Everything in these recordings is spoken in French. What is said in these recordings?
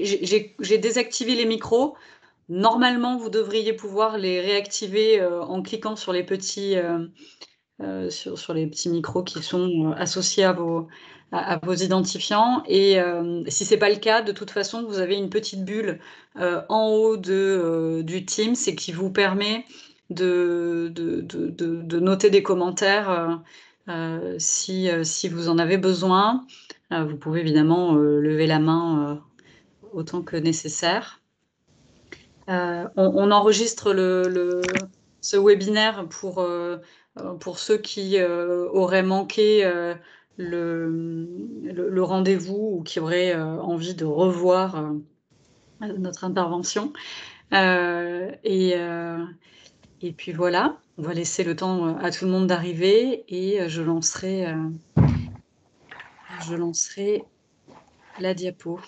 j'ai désactivé les micros. Normalement, vous devriez pouvoir les réactiver euh, en cliquant sur les petits, euh, euh, sur, les petits micros qui sont associés à vos, à, vos identifiants. Et si ce n'est pas le cas, de toute façon, vous avez une petite bulle en haut de, du Teams et qui vous permet de, de, de, de noter des commentaires si, si, vous en avez besoin. vous pouvez évidemment lever la main autant que nécessaire. Euh, on, enregistre ce webinaire pour, euh, pour ceux qui euh, auraient manqué le, le, rendez-vous ou qui auraient envie de revoir notre intervention. et, et puis voilà, on va laisser le temps à tout le monde d'arriver et je lancerai, je lancerai la diapo.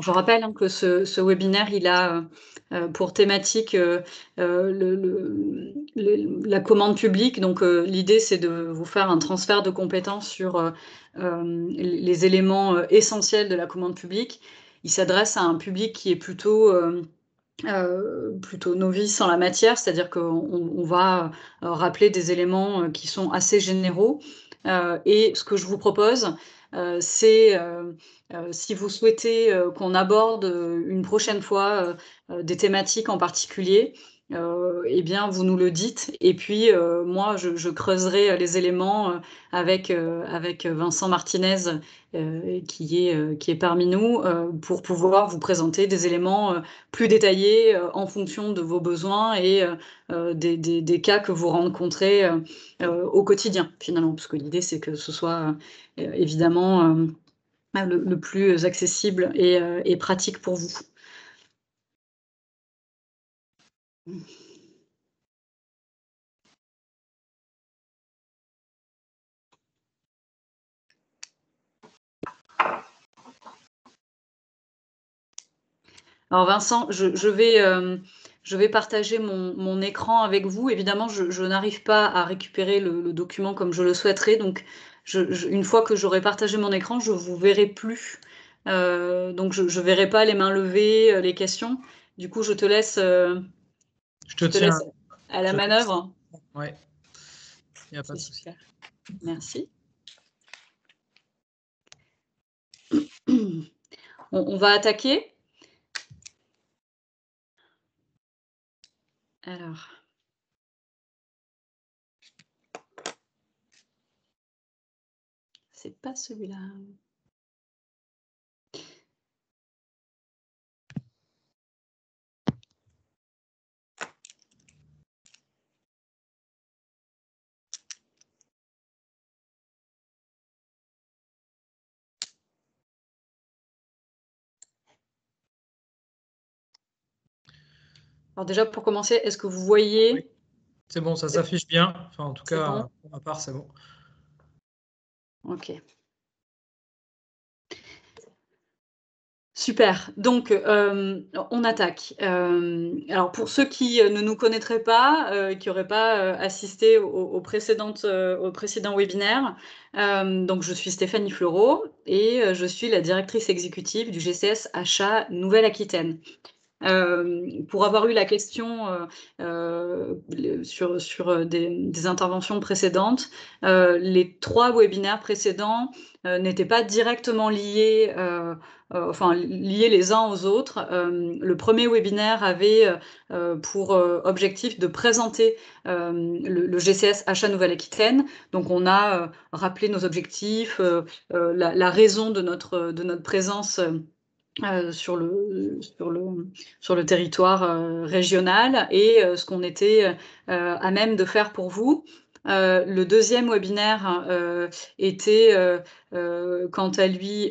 je rappelle hein, que ce, webinaire, il a euh, euh, pour thématique euh, la commande publique. Donc, l'idée, c'est de vous faire un transfert de compétences sur les éléments essentiels de la commande publique. Il s'adresse à un public qui est plutôt... novice en la matière, c'est-à-dire qu'on va rappeler des éléments qui sont assez généraux euh, et ce que je vous propose, euh, c'est euh, si vous souhaitez qu'on aborde une prochaine fois des thématiques en particulier, euh, eh bien, vous nous le dites. Et puis, euh, moi, je, creuserai euh, les éléments avec, avec Vincent Martinez, qui, est, qui est parmi nous, pour pouvoir vous présenter des éléments plus détaillés en fonction de vos besoins et des, cas que vous rencontrez au quotidien, finalement. Parce que l'idée, c'est que ce soit évidemment le, plus accessible et pratique pour vous. Alors Vincent, je, vais, euh, je vais partager mon, écran avec vous. Évidemment, je, n'arrive pas à récupérer le, document comme je le souhaiterais. Donc, une fois que j'aurai partagé mon écran, je ne vous verrai plus. Euh, donc, je ne verrai pas les mains levées, euh, les questions. Du coup, je te laisse... Je te, à, la manœuvre. Oui, Merci. On, on va attaquer. Alors. C'est pas celui-là. Alors déjà, pour commencer, est-ce que vous voyez... C'est bon, ça s'affiche bien. Enfin, en tout cas, à pour ma part, c'est bon. OK. Super. Donc, euh, on attaque. Euh, alors, pour ceux qui ne nous connaîtraient pas, euh, qui n'auraient pas assisté au, au précédent webinaire, donc je suis Stéphanie Fleureau et je suis la directrice exécutive du GCS Achat Nouvelle-Aquitaine. Euh, pour avoir eu la question euh, euh, sur, des, interventions précédentes, les trois webinaires précédents n'étaient pas directement liés, enfin liés les uns aux autres. le premier webinaire avait pour objectif de présenter le, GCS Achat Nouvelle-Aquitaine. Donc on a rappelé nos objectifs, la, raison de notre, de notre présence. Euh, sur, le, sur, le, sur le territoire euh, régional et euh, ce qu'on était à même de faire pour vous. le deuxième webinaire était quant à lui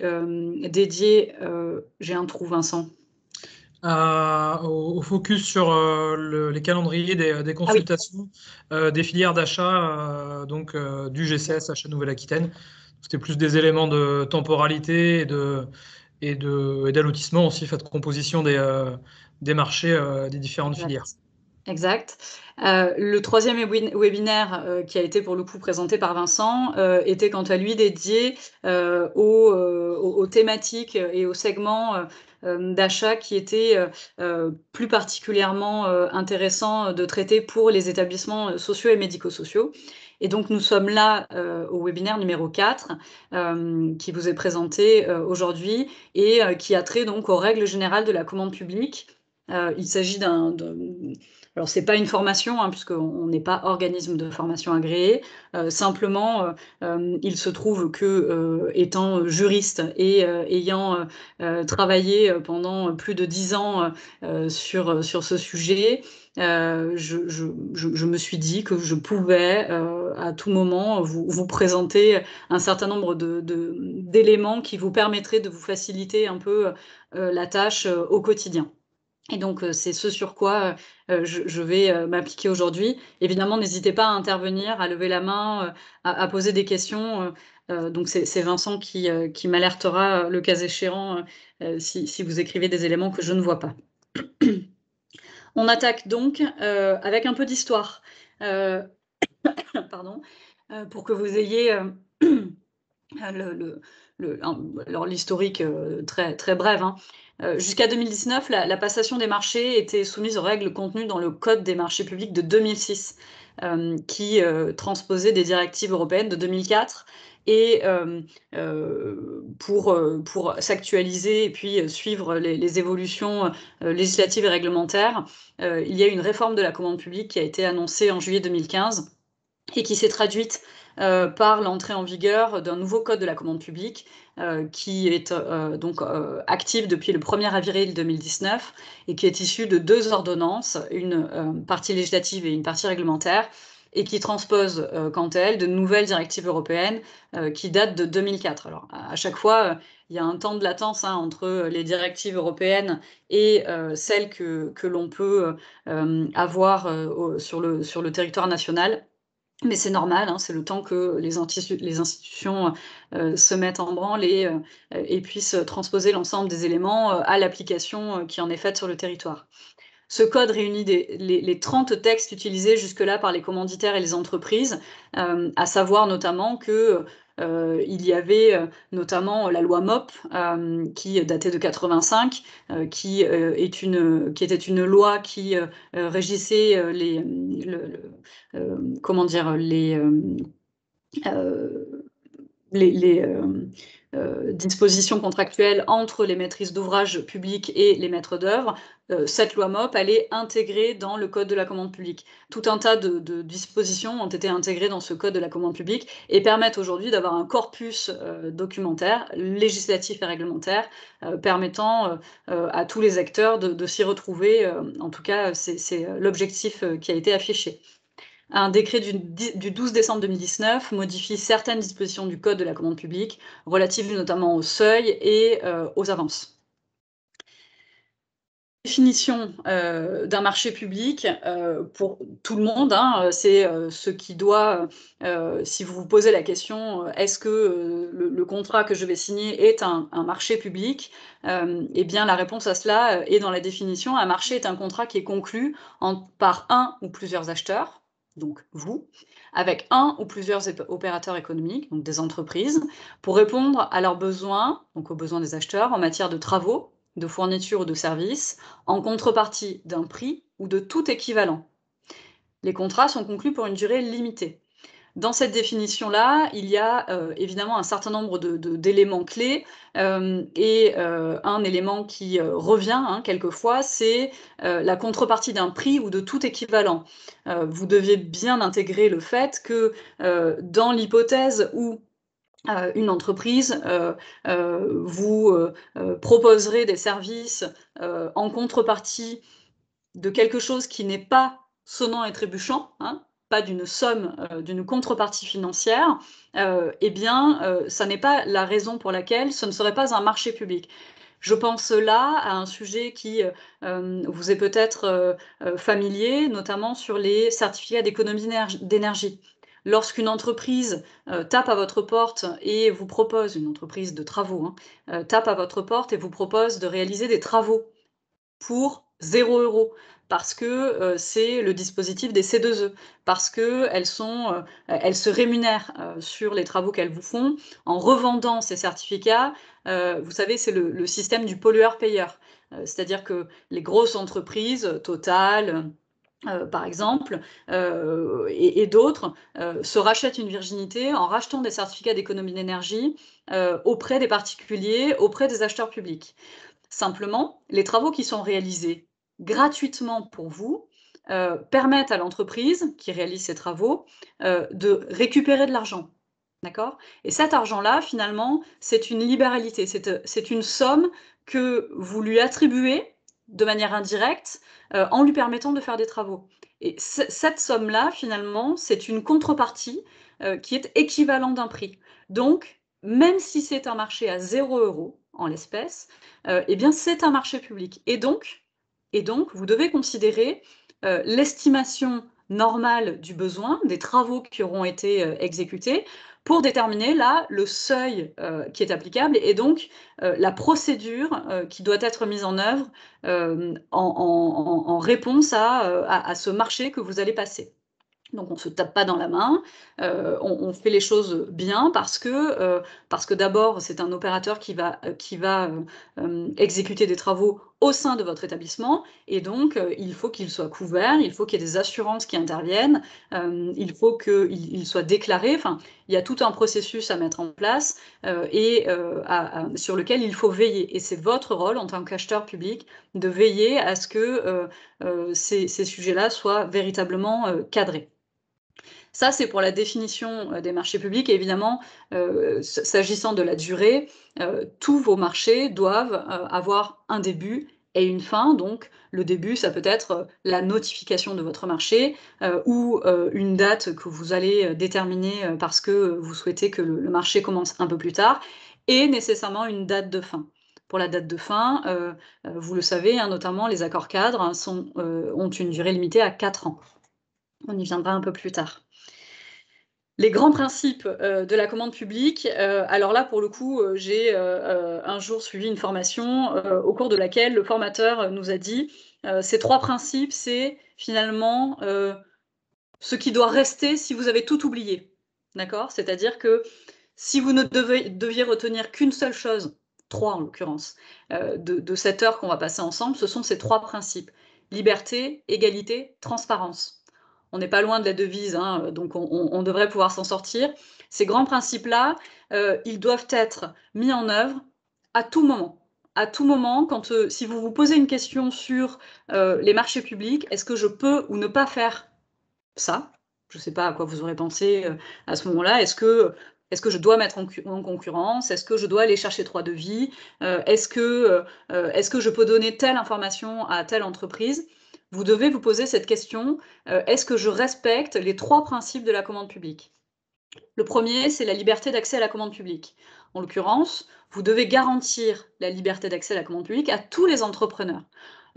dédié, j'ai un trou Vincent. au, focus sur les calendriers des, ah consultations des filières d'achat donc du GCS Achat Nouvelle-Aquitaine. C'était plus des éléments de temporalité et de, et d'allotissement aussi, fait de composition des, euh, des marchés euh, des différentes filières. Exact. Euh, le troisième webinaire qui a été pour le coup présenté par Vincent était quant à lui dédié aux, aux, thématiques et aux segments d'achat qui étaient plus particulièrement intéressants de traiter pour les établissements sociaux et médico-sociaux. Et donc, nous sommes là euh, au webinaire numéro 4 euh, qui vous est présenté euh, aujourd'hui et qui a trait donc aux règles générales de la commande publique. il s'agit d'un alors, ce n'est pas une formation, hein, puisqu'on n'est pas organisme de formation agréé. Euh, simplement, euh, euh, il se trouve que, étant juriste et ayant travaillé pendant plus de dix ans sur, sur ce sujet, je, me suis dit que je pouvais à tout moment vous, présenter un certain nombre d'éléments de, qui vous permettraient de vous faciliter un peu la tâche au quotidien. Et donc, euh, c'est ce sur quoi euh, je, vais euh, m'appliquer aujourd'hui. Évidemment, n'hésitez pas à intervenir, à lever la main, à, poser des questions. donc, c'est Vincent qui, qui m'alertera le cas échéant si, vous écrivez des éléments que je ne vois pas. On attaque donc avec un peu d'histoire, pardon, pour que vous ayez l'historique très, très brève. Hein. Euh, jusqu'à 2019, la, passation des marchés était soumise aux règles contenues dans le Code des marchés publics de 2006, euh, qui euh, transposait des directives européennes de 2004 et pour, s'actualiser et puis suivre les, évolutions législatives et réglementaires, il y a une réforme de la commande publique qui a été annoncée en juillet 2015 et qui s'est traduite euh, par l'entrée en vigueur d'un nouveau code de la commande publique euh, qui est euh, donc actif depuis le 1er avril 2019 et qui est issu de deux ordonnances, une partie législative et une partie réglementaire, et qui transpose, quant à elle, de nouvelles directives européennes qui datent de 2004. Alors, à, chaque fois, il y a un temps de latence hein, entre les directives européennes et celles que, l'on peut avoir sur le territoire national. Mais c'est normal, hein, c'est le temps que les, institutions euh, se mettent en branle euh, et, puissent transposer l'ensemble des éléments euh, à l'application qui en est faite sur le territoire. Ce code réunit les, les, 30 textes utilisés jusque-là par les commanditaires et les entreprises, à savoir notamment que euh, il y avait euh, notamment la loi MOP euh, qui datait de 85, qui, est une, qui était une loi qui régissait les, comment dire les, euh, dispositions contractuelles entre les maîtrises d'ouvrage publics et les maîtres d'œuvre, euh, cette loi MOP, elle est intégrée dans le Code de la commande publique. Tout un tas de, dispositions ont été intégrées dans ce Code de la commande publique et permettent aujourd'hui d'avoir un corpus euh, documentaire, législatif et réglementaire, permettant à tous les acteurs de s'y retrouver. en tout cas, c'est l'objectif qui a été affiché. Un décret du, 12 décembre 2019 modifie certaines dispositions du Code de la commande publique relatives notamment aux seuils et euh, aux avances. Définition euh, d'un marché public euh, pour tout le monde, hein, c'est ce qui doit, si vous vous posez la question, est-ce que le, contrat que je vais signer est un, marché public Eh bien, la réponse à cela est dans la définition. Un marché est un contrat qui est conclu par un ou plusieurs acheteurs donc vous, avec un ou plusieurs opérateurs économiques, donc des entreprises, pour répondre à leurs besoins, donc aux besoins des acheteurs en matière de travaux, de fournitures ou de services, en contrepartie d'un prix ou de tout équivalent. Les contrats sont conclus pour une durée limitée, dans cette définition-là, il y a euh, évidemment un certain nombre d'éléments clés euh, et euh, un élément qui revient hein, quelquefois, c'est la contrepartie d'un prix ou de tout équivalent. vous deviez bien intégrer le fait que dans l'hypothèse où une entreprise, vous proposerait des services en contrepartie de quelque chose qui n'est pas sonnant et trébuchant, hein, pas d'une somme, euh, d'une contrepartie financière, euh, eh bien, euh, ça n'est pas la raison pour laquelle ce ne serait pas un marché public. Je pense là à un sujet qui vous est peut-être familier, notamment sur les certificats d'économie d'énergie. Lorsqu'une entreprise tape à votre porte et vous propose, une entreprise de travaux, hein, tape à votre porte et vous propose de réaliser des travaux pour zéro euros, parce que euh, c'est le dispositif des C2E, parce qu'elles euh, se rémunèrent euh, sur les travaux qu'elles vous font. En revendant ces certificats, vous savez, c'est le, système du pollueur-payeur. C'est-à-dire que les grosses entreprises, Total, par exemple, et, d'autres, se rachètent une virginité en rachetant des certificats d'économie d'énergie auprès des particuliers, auprès des acheteurs publics. Simplement, les travaux qui sont réalisés gratuitement pour vous euh, permettent à l'entreprise qui réalise ces travaux euh, de récupérer de l'argent. D'accord Et cet argent-là, finalement, c'est une libéralité, euh, c'est une somme que vous lui attribuez de manière indirecte en lui permettant de faire des travaux. Et cette somme-là, finalement, c'est une contrepartie qui est équivalente d'un prix. Donc, même si c'est un marché à 0 euros en l'espèce, eh bien, c'est un marché public. Et donc, et donc, vous devez considérer euh, l'estimation normale du besoin, des travaux qui auront été euh, exécutés, pour déterminer là le seuil euh, qui est applicable et donc la procédure qui doit être mise en œuvre en, réponse à, ce marché que vous allez passer. Donc on ne se tape pas dans la main, on, on, fait les choses bien parce que, parce que d'abord c'est un opérateur qui va, qui va exécuter des travaux au sein de votre établissement. Et donc, euh, il faut qu'il soit couvert, il faut qu'il y ait des assurances qui interviennent, euh, il faut qu'il soit déclaré. Enfin, il y a tout un processus à mettre en place euh, et sur lequel il faut veiller. Et c'est votre rôle en tant qu'acheteur public de veiller à ce que ces, ces sujets-là soient véritablement cadrés. Ça, c'est pour la définition euh, des marchés publics. évidemment, euh, s'agissant de la durée, euh, tous vos marchés doivent avoir un début et une fin. Donc, le début, ça peut être la notification de votre marché ou une date que vous allez déterminer parce que vous souhaitez que le, marché commence un peu plus tard, et nécessairement une date de fin. Pour la date de fin, vous le savez, hein, notamment les accords cadres hein, ont une durée limitée à 4 ans. On y viendra un peu plus tard les grands principes euh, de la commande publique. Euh, alors là, pour le coup, euh, j'ai un jour suivi une formation au cours de laquelle le formateur nous a dit ces trois principes, c'est finalement ce qui doit rester si vous avez tout oublié. D'accord C'est-à-dire que si vous ne deviez retenir qu'une seule chose, trois en l'occurrence, de, cette heure qu'on va passer ensemble, ce sont ces trois principes. Liberté, égalité, transparence on n'est pas loin de la devise, hein, donc on, devrait pouvoir s'en sortir. Ces grands principes-là, euh, ils doivent être mis en œuvre à tout moment. À tout moment, quand, euh, si vous vous posez une question sur euh, les marchés publics, est-ce que je peux ou ne pas faire ça Je ne sais pas à quoi vous aurez pensé à ce moment-là. Est-ce que est-ce que je dois mettre en, concurrence Est-ce que je dois aller chercher trois devis Est-ce que, que, je peux donner telle information à telle entreprise vous devez vous poser cette question, euh, est-ce que je respecte les trois principes de la commande publique Le premier, c'est la liberté d'accès à la commande publique. En l'occurrence, vous devez garantir la liberté d'accès à la commande publique à tous les entrepreneurs.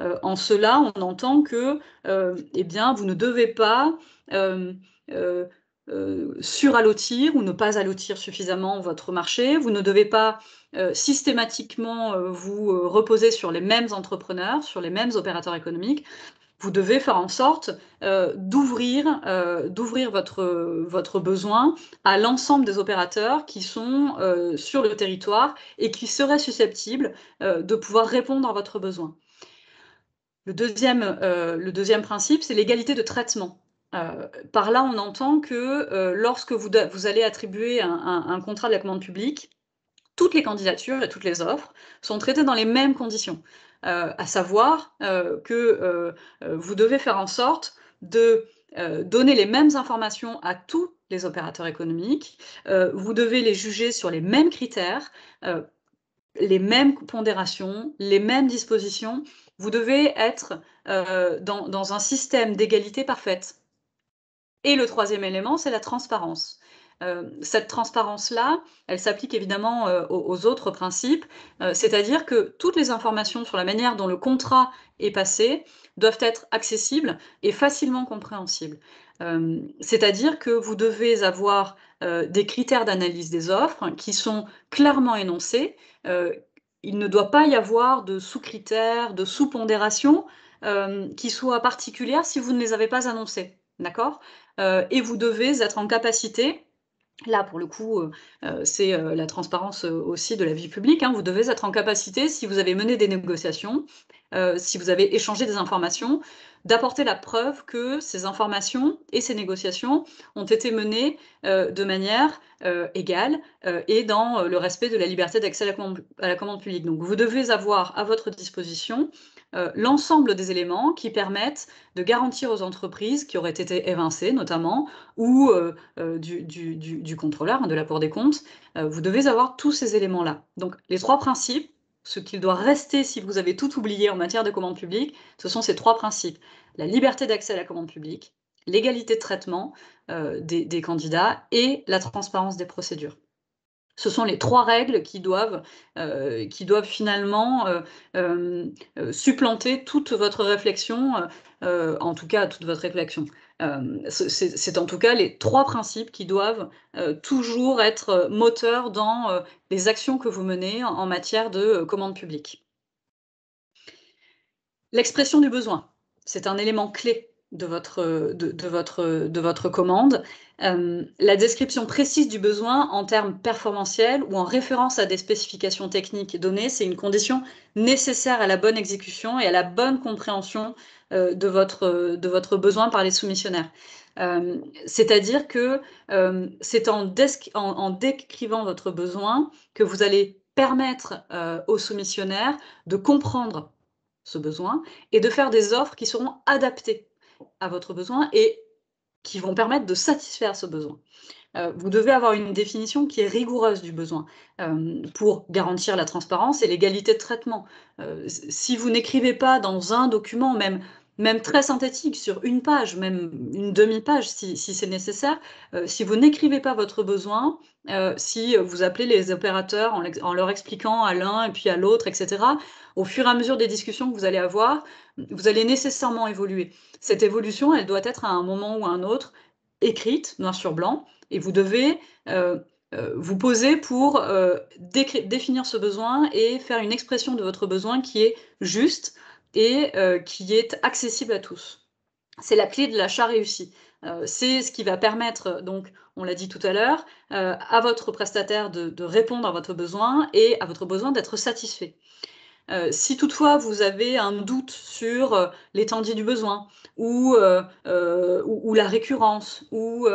Euh, en cela, on entend que euh, eh bien, vous ne devez pas surallotir ou ne pas allotir suffisamment votre marché, vous ne devez pas systématiquement vous reposer sur les mêmes entrepreneurs, sur les mêmes opérateurs économiques vous devez faire en sorte euh, d'ouvrir, euh, d'ouvrir votre, votre besoin à l'ensemble des opérateurs qui sont euh, sur le territoire et qui seraient susceptibles de pouvoir répondre à votre besoin. Le deuxième, le deuxième principe, c'est l'égalité de traitement. par là, on entend que lorsque vous, allez attribuer un, contrat de la commande publique, toutes les candidatures et toutes les offres sont traitées dans les mêmes conditions. Euh, à savoir euh, que euh, vous devez faire en sorte de donner les mêmes informations à tous les opérateurs économiques, vous devez les juger sur les mêmes critères, les mêmes pondérations, les mêmes dispositions, vous devez être dans, un système d'égalité parfaite. Et le troisième élément, c'est la transparence. Euh, cette transparence-là, elle s'applique évidemment euh, aux, autres principes, euh, c'est-à-dire que toutes les informations sur la manière dont le contrat est passé doivent être accessibles et facilement compréhensibles. c'est-à-dire que vous devez avoir des critères d'analyse des offres qui sont clairement énoncés. il ne doit pas y avoir de sous-critères, de sous pondérations qui soient particulières si vous ne les avez pas annoncées. D'accord et vous devez être en capacité Là, pour le coup, euh, euh, c'est euh, la transparence aussi de la vie publique. Hein. Vous devez être en capacité, si vous avez mené des négociations, si vous avez échangé des informations, d'apporter la preuve que ces informations et ces négociations ont été menées de manière égale et dans le respect de la liberté d'accès à, la commande publique. Donc, vous devez avoir à votre disposition euh, l'ensemble des éléments qui permettent de garantir aux entreprises qui auraient été évincées notamment, ou euh, euh, du, contrôleur, hein, de la Cour des comptes, vous devez avoir tous ces éléments-là. Donc les trois principes, ce qu'il doit rester si vous avez tout oublié en matière de commande publique, ce sont ces trois principes. La liberté d'accès à la commande publique, l'égalité de traitement des, des candidats et la transparence des procédures. Ce sont les trois règles qui doivent, euh, qui doivent finalement euh, euh, supplanter toute votre réflexion, en tout cas toute votre réflexion. C'est en tout cas les trois principes qui doivent toujours être moteurs dans les actions que vous menez en matière de commande publique. L'expression du besoin, c'est un élément clé de votre, de, votre, de votre commande, euh, la description précise du besoin en termes performantiels ou en référence à des spécifications techniques données, c'est une condition nécessaire à la bonne exécution et à la bonne compréhension euh, de, votre, de votre besoin par les soumissionnaires. Euh, c'est-à-dire que c'est en, en, décrivant votre besoin que vous allez permettre aux soumissionnaires de comprendre ce besoin et de faire des offres qui seront adaptées à votre besoin et qui vont permettre de satisfaire ce besoin. Euh, vous devez avoir une définition qui est rigoureuse du besoin euh, pour garantir la transparence et l'égalité de traitement. Euh, si vous n'écrivez pas dans un document, même, même très synthétique, sur une page, même une demi-page si c'est nécessaire, si vous n'écrivez pas votre besoin, euh, si vous appelez les opérateurs en, leur expliquant à l'un et puis à l'autre, etc., au fur et à mesure des discussions que vous allez avoir, vous allez nécessairement évoluer. Cette évolution, elle doit être à un moment ou à un autre écrite, noir sur blanc, et vous devez euh, euh, vous poser pour définir ce besoin et faire une expression de votre besoin qui est juste et qui est accessible à tous. C'est la clé de l'achat réussi. Euh, c'est ce qui va permettre, donc, on l'a dit tout à l'heure, euh, à votre prestataire de, répondre à votre besoin et à votre besoin d'être satisfait. Euh, si toutefois vous avez un doute sur l'étendue du besoin ou, la récurrence ou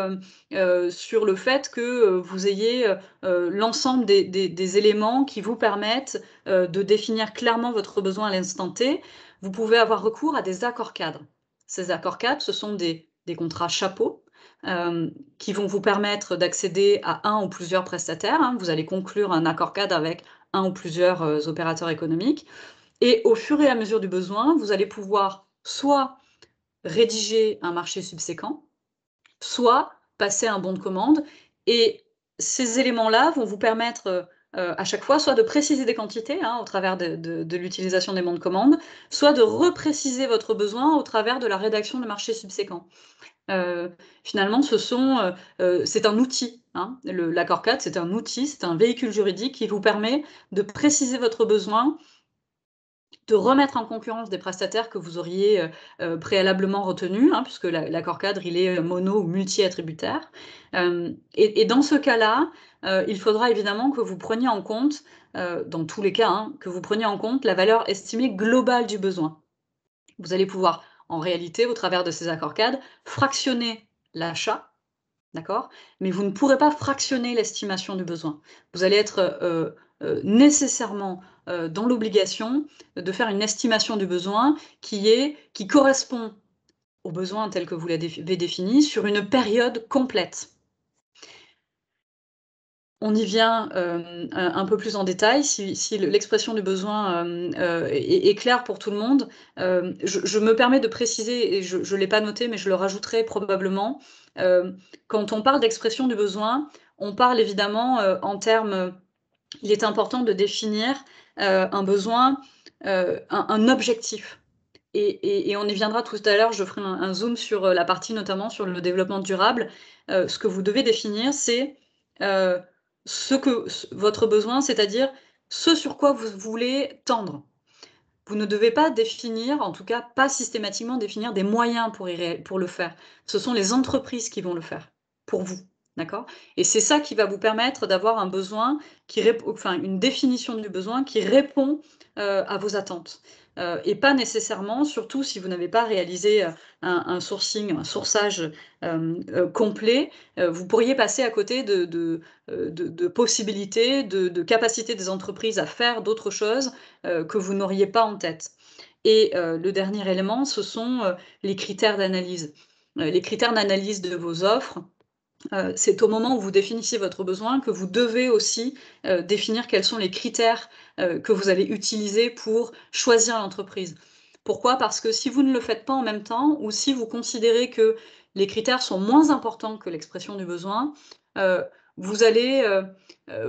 sur le fait que vous ayez l'ensemble des, éléments qui vous permettent de définir clairement votre besoin à l'instant T, vous pouvez avoir recours à des accords cadres. Ces accords cadres, ce sont des des contrats chapeaux, euh, qui vont vous permettre d'accéder à un ou plusieurs prestataires. Hein. Vous allez conclure un accord cadre avec un ou plusieurs euh, opérateurs économiques. Et au fur et à mesure du besoin, vous allez pouvoir soit rédiger un marché subséquent, soit passer un bon de commande. Et ces éléments-là vont vous permettre euh, euh, à chaque fois, soit de préciser des quantités hein, au travers de, l'utilisation des de commande, soit de repréciser votre besoin au travers de la rédaction de marchés subséquents. Euh, finalement, euh, c'est un outil. Hein. L'accord 4, c'est un outil, c'est un véhicule juridique qui vous permet de préciser votre besoin de remettre en concurrence des prestataires que vous auriez euh, euh, préalablement retenus, hein, puisque l'accord cadre, il est euh, mono ou multi-attributaire. et, dans ce cas-là, il faudra évidemment que vous preniez en compte, dans tous les cas, hein, que vous preniez en compte la valeur estimée globale du besoin. Vous allez pouvoir, en réalité, au travers de ces accords cadres, fractionner l'achat D'accord Mais vous ne pourrez pas fractionner l'estimation du besoin. Vous allez être euh, nécessairement euh, dans l'obligation de faire une estimation du besoin qui, est, qui correspond aux besoins tels que vous l'avez défini sur une période complète. On y vient euh, un peu plus en détail. Si, si l'expression du besoin est, claire pour tout le monde, je, je, me permets de préciser, et je ne l'ai pas noté, mais je le rajouterai probablement, quand on parle d'expression du besoin, on parle évidemment en termes il est important de définir euh, un besoin, euh, un, objectif. Et, on y viendra tout à l'heure, je ferai un, zoom sur euh, la partie notamment sur le développement durable. ce que vous devez définir, c'est ce que votre besoin, c'est-à-dire ce sur quoi vous voulez tendre. Vous ne devez pas définir, en tout cas pas systématiquement définir des moyens pour le faire. Ce sont les entreprises qui vont le faire pour vous. Et c'est ça qui va vous permettre d'avoir un besoin, qui enfin une définition du besoin qui répond euh, à vos attentes. Euh, et pas nécessairement, surtout si vous n'avez pas réalisé euh, un, sourcing, un sourçage complet, vous pourriez passer à côté de, de possibilités, de, capacités des entreprises à faire d'autres choses que vous n'auriez pas en tête. Et le dernier élément, ce sont les critères d'analyse. les critères d'analyse de vos offres, euh, c'est au moment où vous définissez votre besoin que vous devez aussi euh, définir quels sont les critères euh, que vous allez utiliser pour choisir l'entreprise. Pourquoi Parce que si vous ne le faites pas en même temps ou si vous considérez que les critères sont moins importants que l'expression du besoin, vous allez,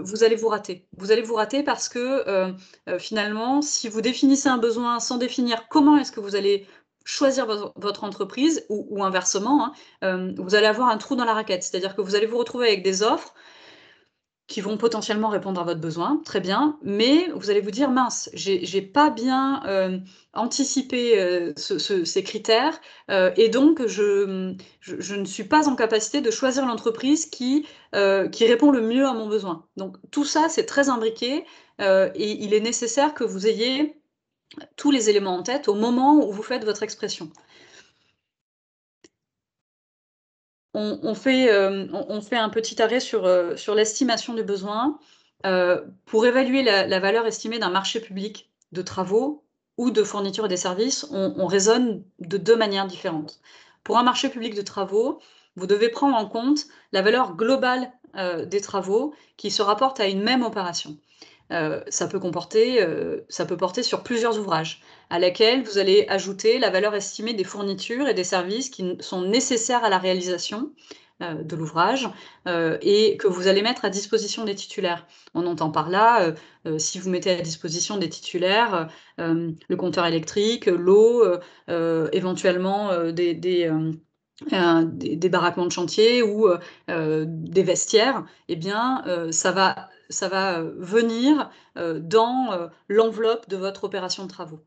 vous rater. Vous allez vous rater parce que finalement, si vous définissez un besoin sans définir comment est-ce que vous allez choisir votre, entreprise ou, inversement, hein, euh, vous allez avoir un trou dans la raquette. C'est-à-dire que vous allez vous retrouver avec des offres qui vont potentiellement répondre à votre besoin, très bien, mais vous allez vous dire, mince, j'ai pas bien euh, anticipé euh, ces critères, et donc je, ne suis pas en capacité de choisir l'entreprise qui répond le mieux à mon besoin. Donc tout ça, c'est très imbriqué, et il est nécessaire que vous ayez tous les éléments en tête au moment où vous faites votre expression. On, fait, euh, on, fait, un petit arrêt sur, euh, sur l'estimation du besoin. Euh, pour évaluer la, valeur estimée d'un marché public de travaux ou de fournitures et des services, on, raisonne de deux manières différentes. Pour un marché public de travaux, vous devez prendre en compte la valeur globale des travaux qui se rapporte à une même opération. Euh, ça, peut comporter, euh, ça peut porter sur plusieurs ouvrages, à laquelle vous allez ajouter la valeur estimée des fournitures et des services qui sont nécessaires à la réalisation euh, de l'ouvrage et que vous allez mettre à disposition des titulaires. On entend par là, si vous mettez à disposition des titulaires le compteur électrique, l'eau, éventuellement des... des des, baraquements de chantier ou des vestiaires, eh bien, ça va ça va euh, venir euh, dans euh, l'enveloppe de votre opération de travaux.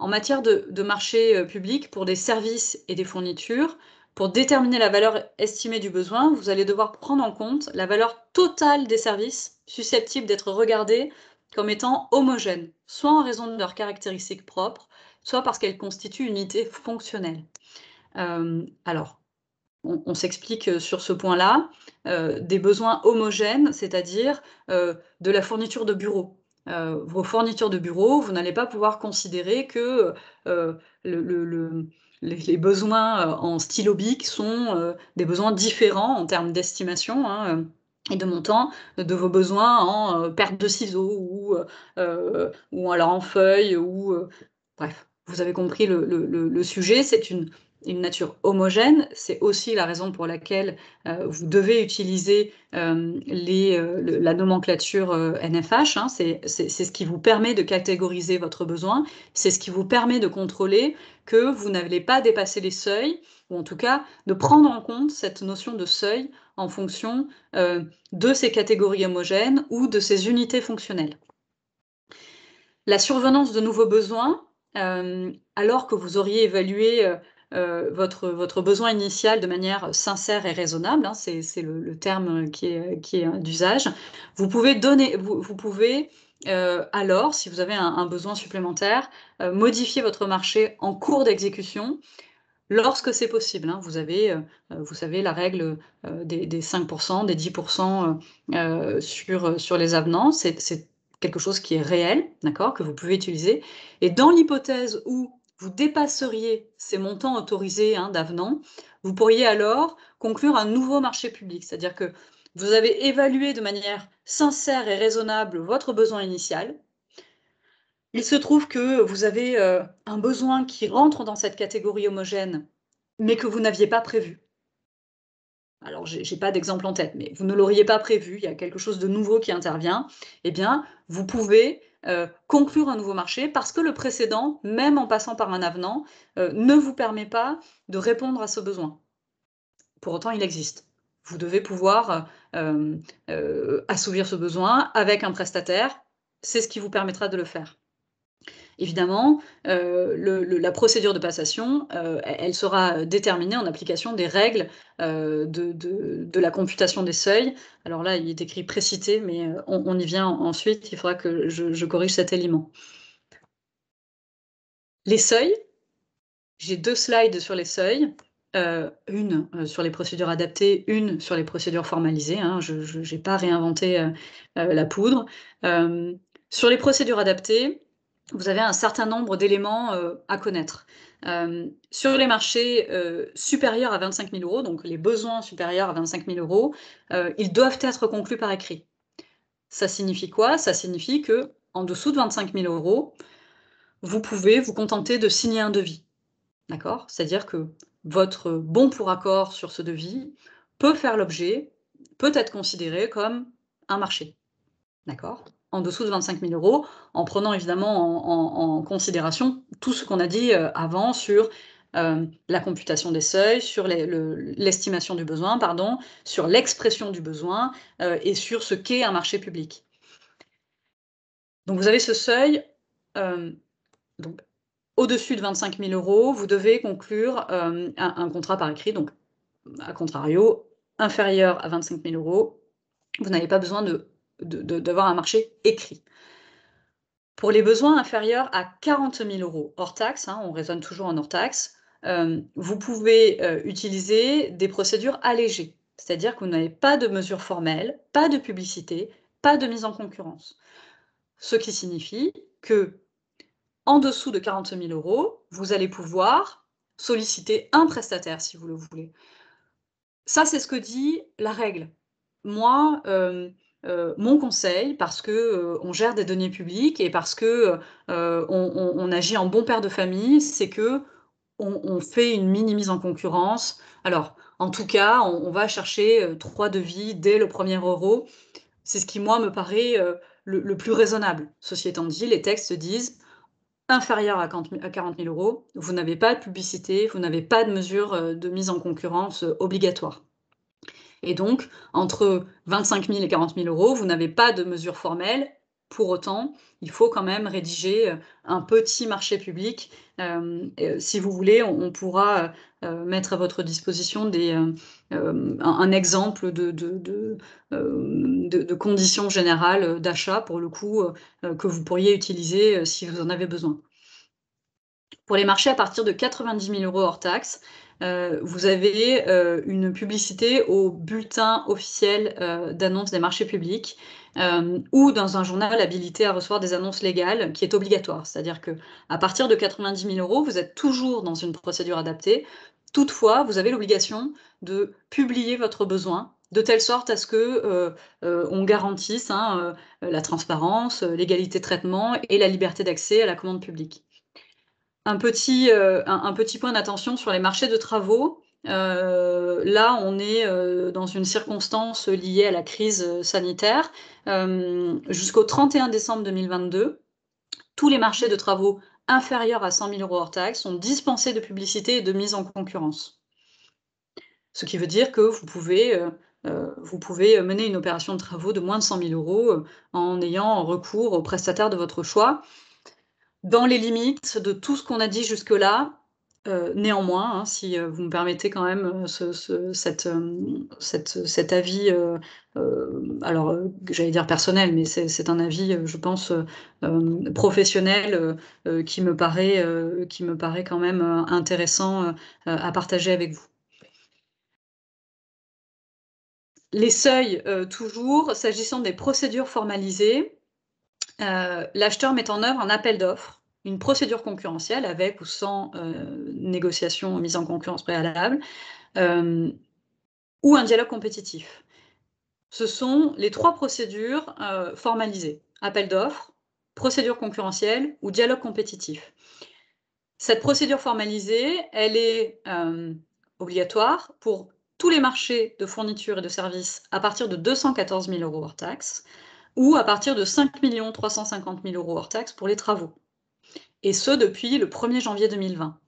En matière de, marché public, pour des services et des fournitures, pour déterminer la valeur estimée du besoin, vous allez devoir prendre en compte la valeur totale des services susceptibles d'être regardés comme étant homogènes, soit en raison de leurs caractéristiques propres, soit parce qu'elles constituent une unité fonctionnelle. alors, on, s'explique euh, sur ce point-là, euh, des besoins homogènes, c'est-à-dire euh, de la fourniture de bureaux. vos fournitures de bureaux, vous n'allez pas pouvoir considérer que les, besoins en stylo bic sont des besoins différents en termes d'estimation. Hein, et de montant de vos besoins en perte de ciseaux ou, ou alors en feuilles ou bref, vous avez compris le sujet, c'est une une nature homogène. C'est aussi la raison pour laquelle euh, vous devez utiliser euh, euh, la nomenclature NFH. Hein. c'est ce qui vous permet de catégoriser votre besoin. C'est ce qui vous permet de contrôler que vous n'allez pas dépasser les seuils, ou en tout cas de prendre en compte cette notion de seuil en fonction de ces catégories homogènes ou de ces unités fonctionnelles. La survenance de nouveaux besoins, alors que vous auriez évalué euh, votre, votre besoin initial de manière sincère et raisonnable, hein, c'est le, terme qui est, qui est d'usage, vous pouvez donner, vous, vous pouvez euh, alors, si vous avez un, besoin supplémentaire, euh, modifier votre marché en cours d'exécution lorsque c'est possible. Hein. Vous, avez, vous savez, la règle des, 5%, des 10% sur, sur les avenants, c'est quelque chose qui est réel, d'accord, que vous pouvez utiliser. Et dans l'hypothèse où vous dépasseriez ces montants autorisés hein, d'avenant, vous pourriez alors conclure un nouveau marché public. C'est-à-dire que vous avez évalué de manière sincère et raisonnable votre besoin initial. Il se trouve que vous avez euh, un besoin qui rentre dans cette catégorie homogène, mais que vous n'aviez pas prévu. Alors, je n'ai pas d'exemple en tête, mais vous ne l'auriez pas prévu, il y a quelque chose de nouveau qui intervient. Eh bien, vous pouvez euh, conclure un nouveau marché parce que le précédent, même en passant par un avenant, euh, ne vous permet pas de répondre à ce besoin. Pour autant, il existe. Vous devez pouvoir euh, assouvir ce besoin avec un prestataire. C'est ce qui vous permettra de le faire. Évidemment, euh, la procédure de passation, euh, elle sera déterminée en application des règles euh, de, la computation des seuils. Alors là, il est écrit précité, mais on, y vient ensuite. Il faudra que je, corrige cet élément. Les seuils, j'ai deux slides sur les seuils. une sur les procédures adaptées, une sur les procédures formalisées. Hein. je n'ai pas réinventé la poudre. sur les procédures adaptées, vous avez un certain nombre d'éléments euh, à connaître. Euh, sur les marchés euh, supérieurs à 25 000 euros, donc les besoins supérieurs à 25 000 euros, ils doivent être conclus par écrit. Ça signifie quoi Ça signifie que en dessous de 25 000 euros, vous pouvez vous contenter de signer un devis. D'accord C'est-à-dire que votre bon pour accord sur ce devis peut faire l'objet, peut être considéré comme un marché. D'accord en dessous de 25 000 euros, en prenant évidemment en, considération tout ce qu'on a dit euh, avant sur euh, la computation des seuils, sur l'estimation du besoin, pardon, sur l'expression du besoin euh, et sur ce qu'est un marché public. Donc vous avez ce seuil. donc, au-dessus de 25 000 euros, vous devez conclure un, un contrat par écrit, donc à contrario, inférieur à 25 000 euros, vous n'avez pas besoin de d'avoir un marché écrit. Pour les besoins inférieurs à 40 000 euros hors taxe, hein, on raisonne toujours en hors taxe, euh, vous pouvez euh, utiliser des procédures allégées, c'est-à-dire que vous n'avez pas de mesures formelles, pas de publicité, pas de mise en concurrence. Ce qui signifie que en dessous de 40 000 euros, vous allez pouvoir solliciter un prestataire si vous le voulez. Ça, c'est ce que dit la règle. Moi, euh, euh, mon conseil, parce que euh, on gère des données publiques et parce que euh, on, agit en bon père de famille, c'est que on, fait une mini-mise en concurrence. Alors, en tout cas, on, va chercher trois devis dès le premier euro. C'est ce qui, moi, me paraît le, le, plus raisonnable. Ceci étant dit, les textes disent inférieur à 40 000 euros, vous n'avez pas de publicité, vous n'avez pas de mesure de mise en concurrence obligatoire. Et donc, entre 25 000 et 40 000 euros, vous n'avez pas de mesure formelle. Pour autant, il faut quand même rédiger euh, un petit marché public. Euh, euh, si vous voulez, on, pourra mettre à votre disposition un, exemple de, de conditions générales d'achat, pour le coup, que vous pourriez utiliser si vous en avez besoin. Pour les marchés à partir de 90 000 euros hors taxe, euh, vous avez euh, une publicité au bulletin officiel d'annonces euh, d'annonce des marchés publics ou dans un journal habilité à recevoir des annonces légales qui est obligatoire. C'est-à-dire que à partir de 90 000 euros, vous êtes toujours dans une procédure adaptée. Toutefois, vous avez l'obligation de publier votre besoin de telle sorte à ce que on garantisse hein, la transparence, l'égalité de traitement et la liberté d'accès à la commande publique. Euh, un petit, point d'attention sur les marchés de travaux. Euh, là, on est euh, dans une circonstance liée à la crise sanitaire. Jusqu'au 31 décembre 2022, tous les marchés de travaux inférieurs à 100 000 euros hors taxes sont dispensés de publicité et de mise en concurrence. Ce qui veut dire que vous pouvez mener une opération de travaux de moins de 100 000 euros en ayant recours aux prestataires de votre choix dans les limites de tout ce qu'on a dit jusque-là. Euh, néanmoins, hein, si euh, vous me permettez quand même euh, cet avis, alors j'allais dire personnel, mais c'est un avis, je pense, professionnel qui, me paraît, qui me paraît quand même intéressant à partager avec vous. Les seuils, toujours, s'agissant des procédures formalisées, euh, l'acheteur met en œuvre un appel d'offres, une procédure concurrentielle avec ou sans euh, négociation mise en concurrence préalable, euh, ou un dialogue compétitif. Ce sont les trois procédures formalisées, appel d'offres, procédure concurrentielle ou dialogue compétitif. Cette procédure formalisée, elle est obligatoire pour tous les marchés de fourniture et de services à partir de 214 000 euros hors taxes, ou à partir de 5 350 000 euros hors taxes pour les travaux. Et ce, depuis le 1er janvier 2020.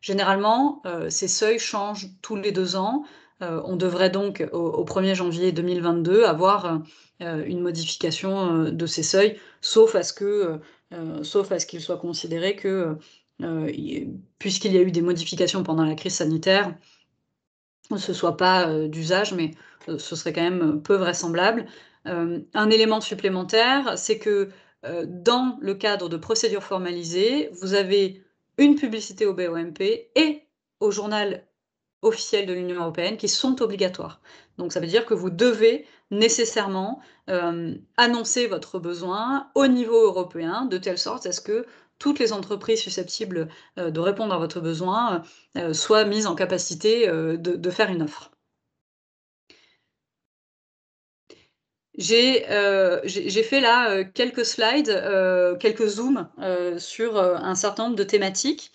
Généralement, euh, ces seuils changent tous les deux ans. Euh, on devrait donc, au, 1er janvier 2022, avoir euh, une modification de ces seuils, sauf à que, sauf à ce qu'il soit considéré que, puisqu'il y a eu des modifications pendant la crise sanitaire, ce ne soit pas d'usage, mais ce serait quand même peu vraisemblable. Euh, un élément supplémentaire, c'est que euh, dans le cadre de procédures formalisées, vous avez une publicité au BOMP et au journal officiel de l'Union européenne qui sont obligatoires. Donc ça veut dire que vous devez nécessairement euh, annoncer votre besoin au niveau européen de telle sorte à ce que toutes les entreprises susceptibles de répondre à votre besoin soient mises en capacité de, faire une offre. Euh, j'ai fait là euh, quelques slides, euh, quelques zooms sur un certain nombre de thématiques.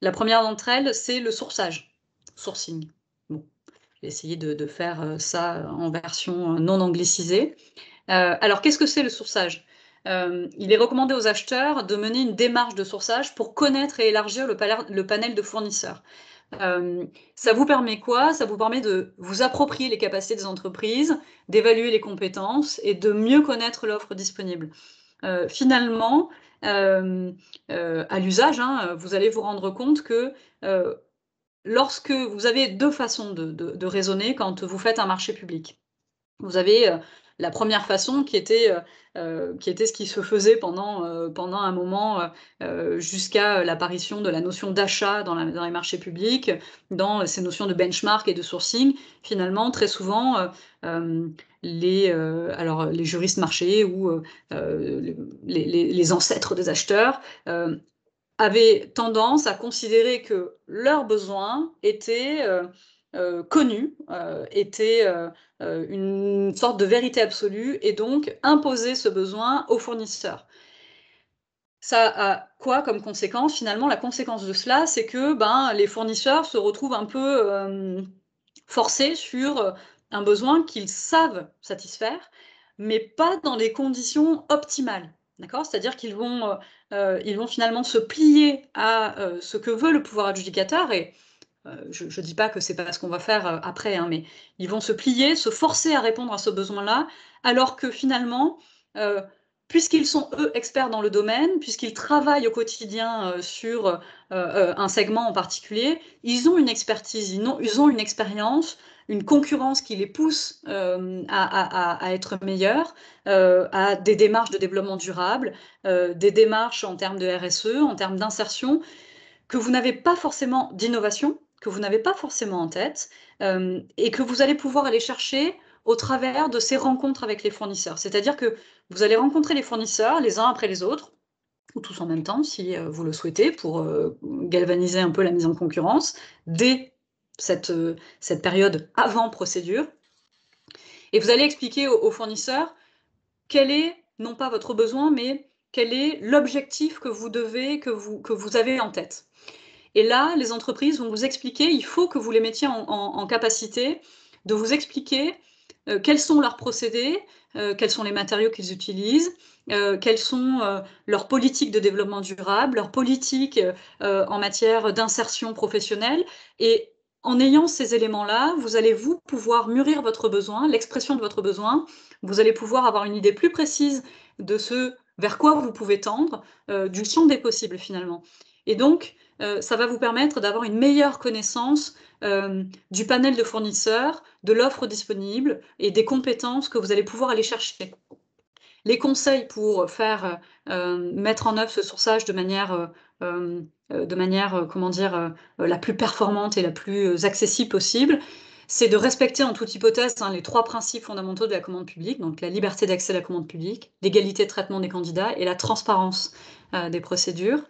La première d'entre elles, c'est le sourçage, sourcing. j'ai essayé de, faire ça en version non anglicisée. alors, qu'est-ce que c'est le sourçage Il est recommandé aux acheteurs de mener une démarche de sourçage pour connaître et élargir le panel de fournisseurs. Euh, ça vous permet quoi Ça vous permet de vous approprier les capacités des entreprises, d'évaluer les compétences et de mieux connaître l'offre disponible. Euh, finalement, euh, à l'usage, hein, vous allez vous rendre compte que lorsque vous avez deux façons de, de raisonner quand vous faites un marché public, vous avez la première façon qui était, euh, euh, qui était ce qui se faisait pendant, euh, pendant un moment jusqu'à l'apparition de la notion d'achat dans, les marchés publics, dans ces notions de benchmark et de sourcing. Finalement, très souvent, les, alors, les juristes marchés ou les, ancêtres des acheteurs avaient tendance à considérer que leurs besoins étaient euh, connu, connue euh, était euh, une sorte de vérité absolue et donc imposer ce besoin aux fournisseurs. Ça a quoi comme conséquence Finalement, la conséquence de cela, c'est que ben, les fournisseurs se retrouvent un peu forcés sur un besoin qu'ils savent satisfaire, mais pas dans les conditions optimales. C'est-à-dire qu'ils vont, ils vont finalement se plier à ce que veut le pouvoir adjudicateur et euh, je ne dis pas que c'est pas ce qu'on va faire euh, après, hein, mais ils vont se plier, se forcer à répondre à ce besoin-là, alors que finalement, euh, puisqu'ils sont eux experts dans le domaine, puisqu'ils travaillent au quotidien sur un segment en particulier, ils ont une expertise, ils ont, une expérience, une concurrence qui les pousse à, être meilleurs, à des démarches de développement durable, des démarches en termes de RSE, en termes d'insertion, que vous n'avez pas forcément d'innovation, que vous n'avez pas forcément en tête euh, et que vous allez pouvoir aller chercher au travers de ces rencontres avec les fournisseurs. C'est-à-dire que vous allez rencontrer les fournisseurs les uns après les autres, ou tous en même temps si euh, vous le souhaitez, pour euh, galvaniser un peu la mise en concurrence dès cette, cette période avant procédure. Et vous allez expliquer aux, aux fournisseurs quel est, non pas votre besoin, mais quel est l'objectif que vous devez, que vous, que vous avez en tête. Et là, les entreprises vont vous expliquer, il faut que vous les mettiez en, capacité de vous expliquer euh, quels sont leurs procédés, euh, quels sont les matériaux qu'ils utilisent, euh, quelles sont leurs politiques de développement durable, leurs politiques en matière d'insertion professionnelle. Et en ayant ces éléments-là, vous allez vous pouvoir mûrir votre besoin, l'expression de votre besoin. Vous allez pouvoir avoir une idée plus précise de ce vers quoi vous pouvez tendre, du champ des possibles finalement. Et donc, euh, ça va vous permettre d'avoir une meilleure connaissance euh, du panel de fournisseurs, de l'offre disponible et des compétences que vous allez pouvoir aller chercher. Les conseils pour faire euh, mettre en œuvre ce sourçage de manière, de manière comment dire, la plus performante et la plus accessible possible, c'est de respecter en toute hypothèse hein, les trois principes fondamentaux de la commande publique, donc la liberté d'accès à la commande publique, l'égalité de traitement des candidats et la transparence des procédures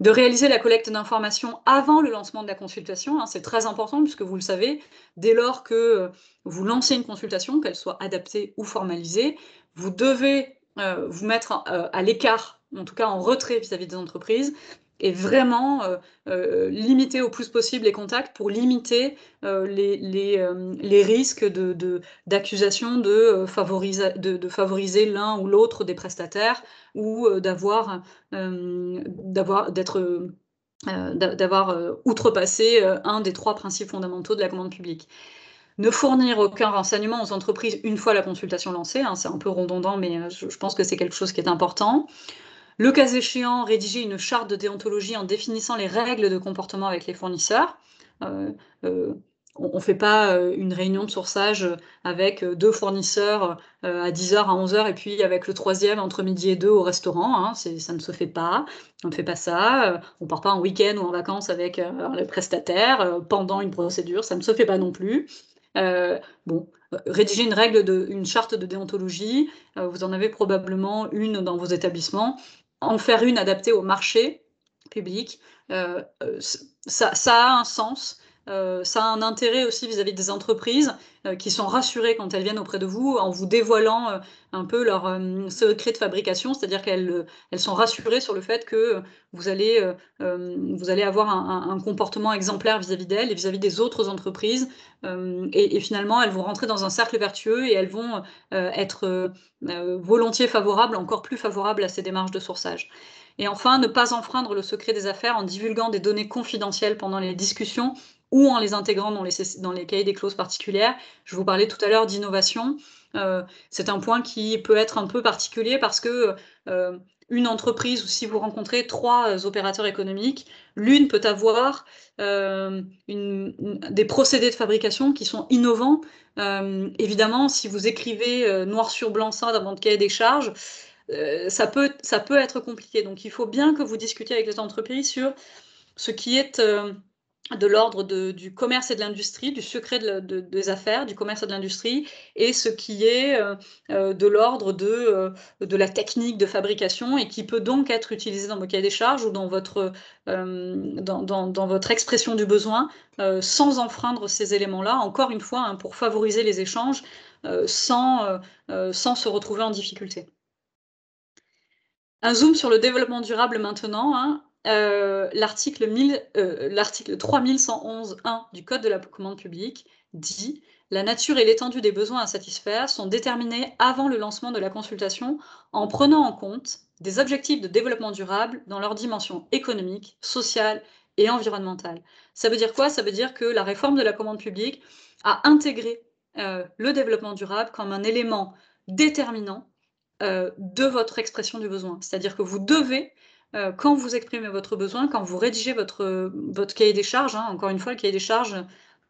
de réaliser la collecte d'informations avant le lancement de la consultation. Hein, c'est très important puisque vous le savez, dès lors que euh, vous lancez une consultation, qu'elle soit adaptée ou formalisée, vous devez euh, vous mettre euh, à l'écart, en tout cas en retrait vis à -vis des entreprises, et vraiment euh, euh, limiter au plus possible les contacts pour limiter euh, les, les, risques d'accusation de, d'accusation de, favoriser, de, favoriser l'un ou l'autre des prestataires ou d'avoir outrepassé un des trois principes fondamentaux de la commande publique ne fournir aucun renseignement aux entreprises une fois la consultation lancée. Hein, c'est un peu redondant, mais je pense que c'est quelque chose qui est important. Le cas échéant, rédiger une charte de déontologie en définissant les règles de comportement avec les fournisseurs. Euh, euh, on ne fait pas euh, une réunion de sourçage avec deux fournisseurs à 10h à 11h et puis avec le troisième entre midi et deux au restaurant. Hein. Ça ne se fait pas. On ne fait pas ça. On ne part pas en week-end ou en vacances avec les prestataire pendant une procédure. Ça ne se fait pas non plus. bon, rédiger une règle, de, une charte de déontologie, vous en avez probablement une dans vos établissements en faire une adaptée au marché public, euh, euh, ça, a un sens euh, ça a un intérêt aussi vis-à-vis des entreprises euh, qui sont rassurées quand elles viennent auprès de vous en vous dévoilant euh, un peu leur secret de fabrication, c'est-à-dire qu'elles elles sont rassurées sur le fait que vous allez, vous allez avoir un, comportement exemplaire vis-à-vis d'elles et vis-à-vis des autres entreprises. Et, et, finalement, elles vont rentrer dans un cercle vertueux et elles vont être volontiers favorables, encore plus favorables à ces démarches de sourçage. Et enfin, ne pas enfreindre le secret des affaires en divulguant des données confidentielles pendant les discussions ou en les intégrant dans les, dans cahiers des clauses particulières. Je vous parlais tout à l'heure d'innovation. Euh, c'est un point qui peut être un peu particulier parce que euh, une entreprise, ou si vous rencontrez trois euh, opérateurs économiques, l'une peut avoir des procédés de fabrication qui sont innovants. évidemment, si vous écrivez noir sur blanc ça dans votre cahier des charges, ça, peut, ça peut être compliqué. Donc, il faut bien que vous discutiez avec les entreprises sur ce qui est de l'ordre du commerce et de l'industrie, du secret des affaires, du commerce et de l'industrie, et ce qui est euh, euh, de l'ordre euh, de, la technique de fabrication et qui peut donc être utilisé dans vos cahiers des charges ou dans votre, dans, votre expression du besoin sans enfreindre ces éléments-là, encore une fois, hein, pour favoriser les échanges sans, sans se retrouver en difficulté. Un zoom sur le développement durable maintenant. Hein. Euh, l'article 3111.1 euh, du Code de la commande publique dit La nature et l'étendue des besoins à satisfaire sont déterminés avant le lancement de la consultation en prenant en compte des objectifs de développement durable dans leur dimension économique, sociale et environnementale. Ça veut dire quoi Ça veut dire que la réforme de la commande publique a intégré euh, le développement durable comme un élément déterminant de votre expression du besoin. C'est-à-dire que vous devez euh, quand vous exprimez votre besoin, quand vous rédigez votre, votre cahier des charges. Hein. encore une fois, le cahier des charges,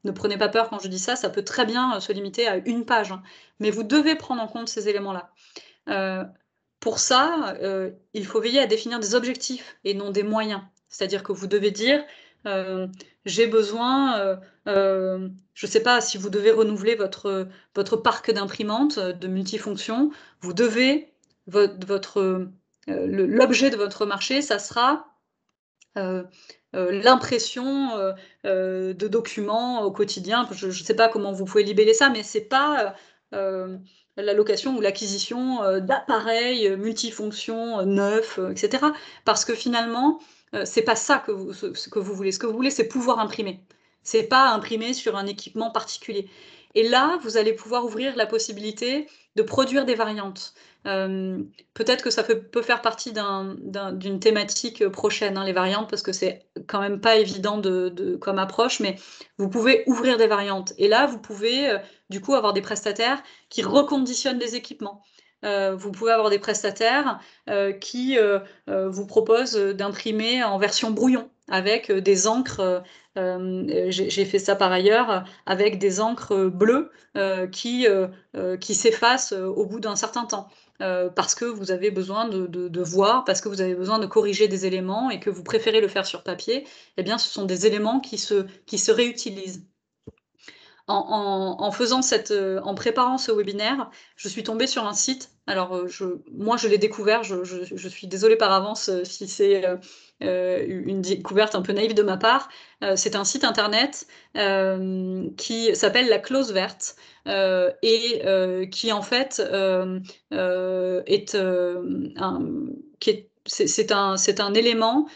ne prenez pas peur quand je dis ça, ça peut très bien euh, se limiter à une page. Hein. mais vous devez prendre en compte ces éléments-là. Euh, pour ça, il faut veiller à définir des objectifs et non des moyens. C'est-à-dire que vous devez dire, j'ai besoin, je ne sais pas, si vous devez renouveler votre, votre parc d'imprimantes de multifonctions, vous devez votre, votre, euh, l'objet de votre marché, ça sera euh, euh, l'impression de documents au quotidien. Je ne sais pas comment vous pouvez libeller ça, mais c'est pas la location ou l'acquisition d'appareils multifonctions neufs, etc. Parce que finalement, c'est pas ça que vous, ce, que vous voulez. Ce que vous voulez, c'est pouvoir imprimer. C'est pas imprimer sur un équipement particulier. Et là, vous allez pouvoir ouvrir la possibilité de produire des variantes. Euh, peut-être que ça peut, faire partie d'une thématique prochaine, hein, les variantes, parce que c'est quand même pas évident de, comme approche, mais vous pouvez ouvrir des variantes. Et là, vous pouvez euh, du coup avoir des prestataires qui reconditionnent des équipements. Euh, vous pouvez avoir des prestataires qui vous proposent d'imprimer en version brouillon avec des encres euh, euh, j'ai fait ça par ailleurs avec des encres euh, bleues qui, qui s'effacent au bout d'un certain temps. parce que vous avez besoin de, voir, parce que vous avez besoin de corriger des éléments et que vous préférez le faire sur papier, eh bien, ce sont des éléments qui se, qui se réutilisent en, faisant cette, euh, en préparant ce webinaire, je suis tombée sur un site. Alors, euh, je, moi, je l'ai découvert. Je, suis désolée par avance euh, si c'est une découverte un peu naïve de ma part. c'est un site internet qui s'appelle la clause verte et qui, en fait, est un. Qui est, c'est un, élément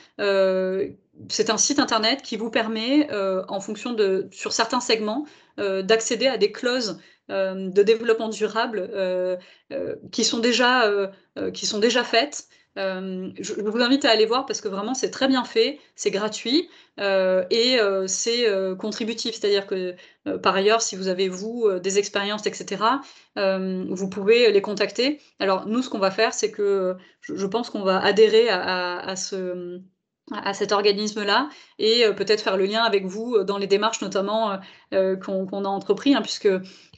c'est un site internet qui vous permet, euh, en fonction de, sur certains segments, euh, d'accéder à des clauses euh, de développement durable qui sont déjà, qui sont déjà faites. Je, vous invite à aller voir parce que vraiment c'est très bien fait, c'est gratuit et c'est contributif. C'est-à-dire que par ailleurs, si vous avez vous des expériences, etc., vous pouvez les contacter. Alors nous, ce qu'on va faire, c'est que je, pense qu'on va adhérer à ce à cet organisme-là et euh, peut-être faire le lien avec vous euh, dans les démarches notamment euh, qu'on a entrepris, hein, puisque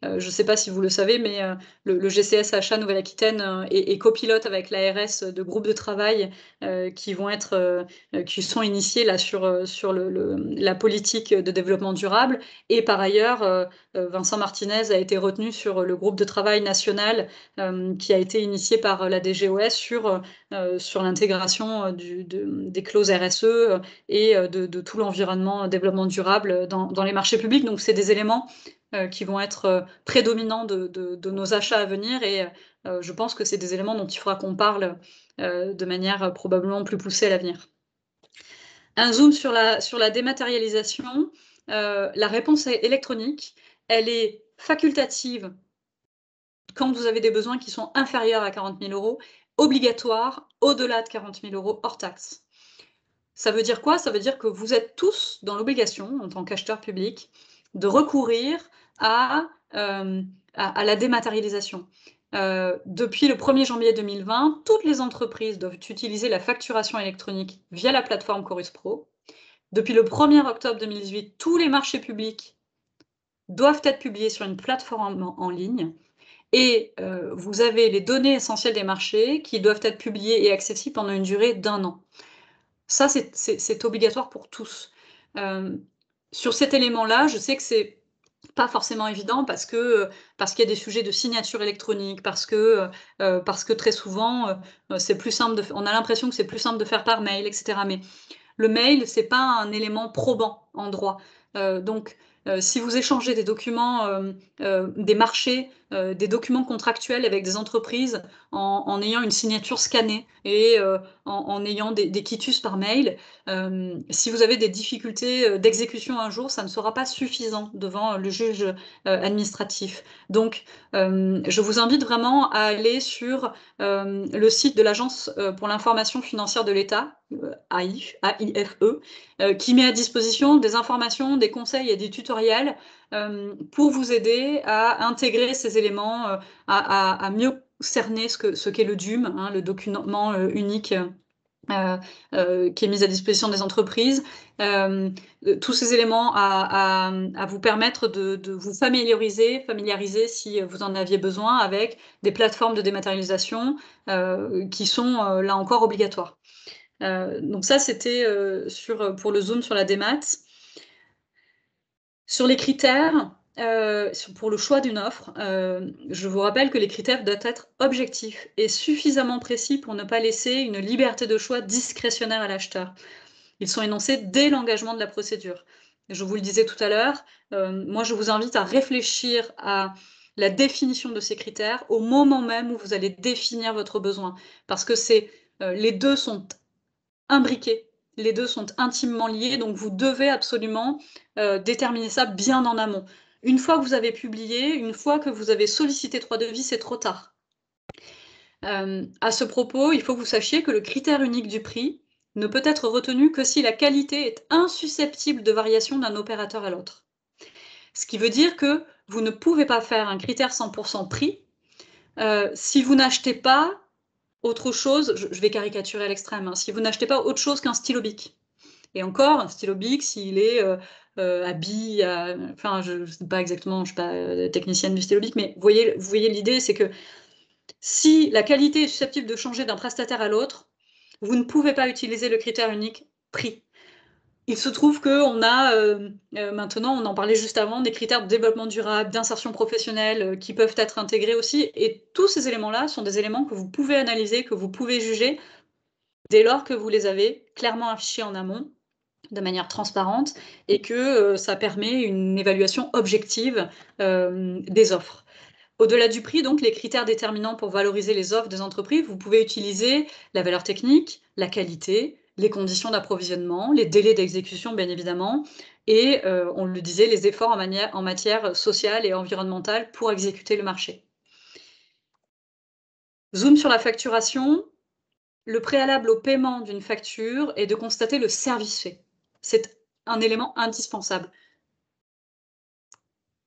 euh, je ne sais pas si vous le savez, mais euh, le, GCS Achat Nouvelle-Aquitaine euh, est, copilote avec l'ARS de groupes de travail qui vont être, qui sont initiés là sur, sur le, la politique de développement durable. Et par ailleurs, Vincent Martinez a été retenu sur le groupe de travail national qui a été initié par la DGOS sur, sur l'intégration de, des clauses RSE et de, tout l'environnement développement durable dans, dans les marchés publics. Donc, c'est des éléments euh, qui vont être euh, prédominants de, nos achats à venir. Et euh, je pense que c'est des éléments dont il faudra qu'on parle de manière probablement plus poussée à l'avenir. Un zoom sur la, sur la dématérialisation. la réponse est électronique. Elle est facultative quand vous avez des besoins qui sont inférieurs à 40 000 euros, obligatoire au-delà de 40 000 euros hors taxe. Ça veut dire quoi Ça veut dire que vous êtes tous dans l'obligation, en tant qu'acheteur public, de recourir euh, à, à, la dématérialisation. Euh, depuis le 1er janvier 2020, toutes les entreprises doivent utiliser la facturation électronique via la plateforme Chorus Pro. Depuis le 1er octobre 2018, tous les marchés publics doivent être publiés sur une plateforme en, ligne. Et euh, vous avez les données essentielles des marchés qui doivent être publiées et accessibles pendant une durée d'un an. Ça, c'est obligatoire pour tous. sur cet élément-là, je sais que c'est pas forcément évident parce que parce qu'il y a des sujets de signature électronique parce que euh, euh, parce que très souvent euh, c'est plus simple on a l'impression que c'est plus simple de faire par mail etc mais le mail c'est pas un élément probant en droit donc si vous échangez des documents des marchés euh, des documents contractuels avec des entreprises en, ayant une signature scannée et euh, en, ayant des, quitus par mail. Euh, si vous avez des difficultés d'exécution un jour, ça ne sera pas suffisant devant le juge administratif. Donc, je vous invite vraiment à aller sur le site de l'Agence pour l'information financière de l'État, AIFE, qui met à disposition des informations, des conseils et des tutoriels euh, pour vous aider à intégrer ces éléments, euh, à, mieux cerner ce qu'est ce le DUM, hein, le document euh, unique qui est mis à disposition des entreprises. tous ces éléments à, vous permettre de, vous familiariser, familiariser si vous en aviez besoin avec des plateformes de dématérialisation qui sont là encore obligatoires. donc ça, c'était sur, pour le Zoom sur la démat. Sur les critères, euh, pour le choix d'une offre, euh, je vous rappelle que les critères doivent être objectifs et suffisamment précis pour ne pas laisser une liberté de choix discrétionnaire à l'acheteur. Ils sont énoncés dès l'engagement de la procédure. Je vous le disais tout à l'heure, euh, moi je vous invite à réfléchir à la définition de ces critères au moment même où vous allez définir votre besoin, parce que les deux sont imbriqués les deux sont intimement liés, donc vous devez absolument euh, déterminer ça bien en amont. Une fois que vous avez publié, une fois que vous avez sollicité trois devis, c'est trop tard. Euh, à ce propos, il faut que vous sachiez que le critère unique du prix ne peut être retenu que si la qualité est insusceptible de variation d'un opérateur à l'autre. Ce qui veut dire que vous ne pouvez pas faire un critère 100% prix euh, si vous n'achetez pas autre chose, je, vais caricaturer à l'extrême, hein. si vous n'achetez pas autre chose qu'un stylo bic. Et encore, un stylo bic, s'il est euh, à euh, euh, enfin, je ne sais pas exactement, je ne suis pas euh, technicienne du stylo bic, mais vous voyez, vous voyez l'idée, c'est que si la qualité est susceptible de changer d'un prestataire à l'autre, vous ne pouvez pas utiliser le critère unique prix il se trouve qu'on a euh, euh, maintenant, on en parlait juste avant, des critères de développement durable, d'insertion professionnelle euh, qui peuvent être intégrés aussi. Et tous ces éléments-là sont des éléments que vous pouvez analyser, que vous pouvez juger dès lors que vous les avez clairement affichés en amont de manière transparente et que ça permet une évaluation objective des offres. Au-delà du prix, donc, les critères déterminants pour valoriser les offres des entreprises, vous pouvez utiliser la valeur technique, la qualité, les conditions d'approvisionnement, les délais d'exécution, bien évidemment, et, euh, on le disait, les efforts en, matière sociale et environnementale pour exécuter le marché. Zoom sur la facturation. Le préalable au paiement d'une facture est de constater le service fait. C'est un élément indispensable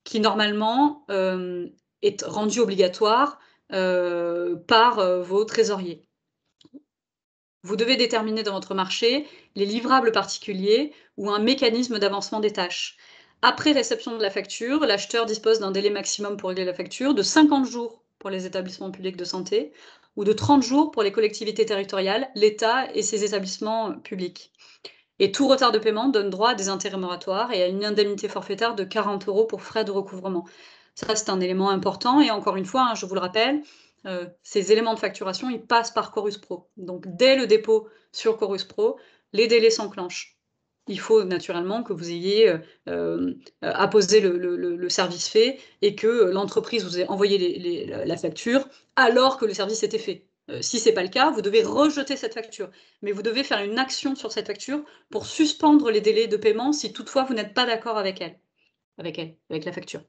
qui normalement euh, est rendu obligatoire euh, par vos trésoriers. Vous devez déterminer dans votre marché les livrables particuliers ou un mécanisme d'avancement des tâches. Après réception de la facture, l'acheteur dispose d'un délai maximum pour régler la facture de 50 jours pour les établissements publics de santé ou de 30 jours pour les collectivités territoriales, l'État et ses établissements publics. Et tout retard de paiement donne droit à des intérêts moratoires et à une indemnité forfaitaire de 40 euros pour frais de recouvrement. Ça, c'est un élément important. Et encore une fois, hein, je vous le rappelle, euh, ces éléments de facturation, ils passent par Chorus Pro. Donc dès le dépôt sur Chorus Pro, les délais s'enclenchent il faut naturellement que vous ayez euh, euh, apposé le, service fait et que l'entreprise vous ait envoyé la facture alors que le service était fait. si ce n'est pas le cas, vous devez rejeter cette facture. Mais vous devez faire une action sur cette facture pour suspendre les délais de paiement si toutefois vous n'êtes pas d'accord avec elle, avec elle, avec la facture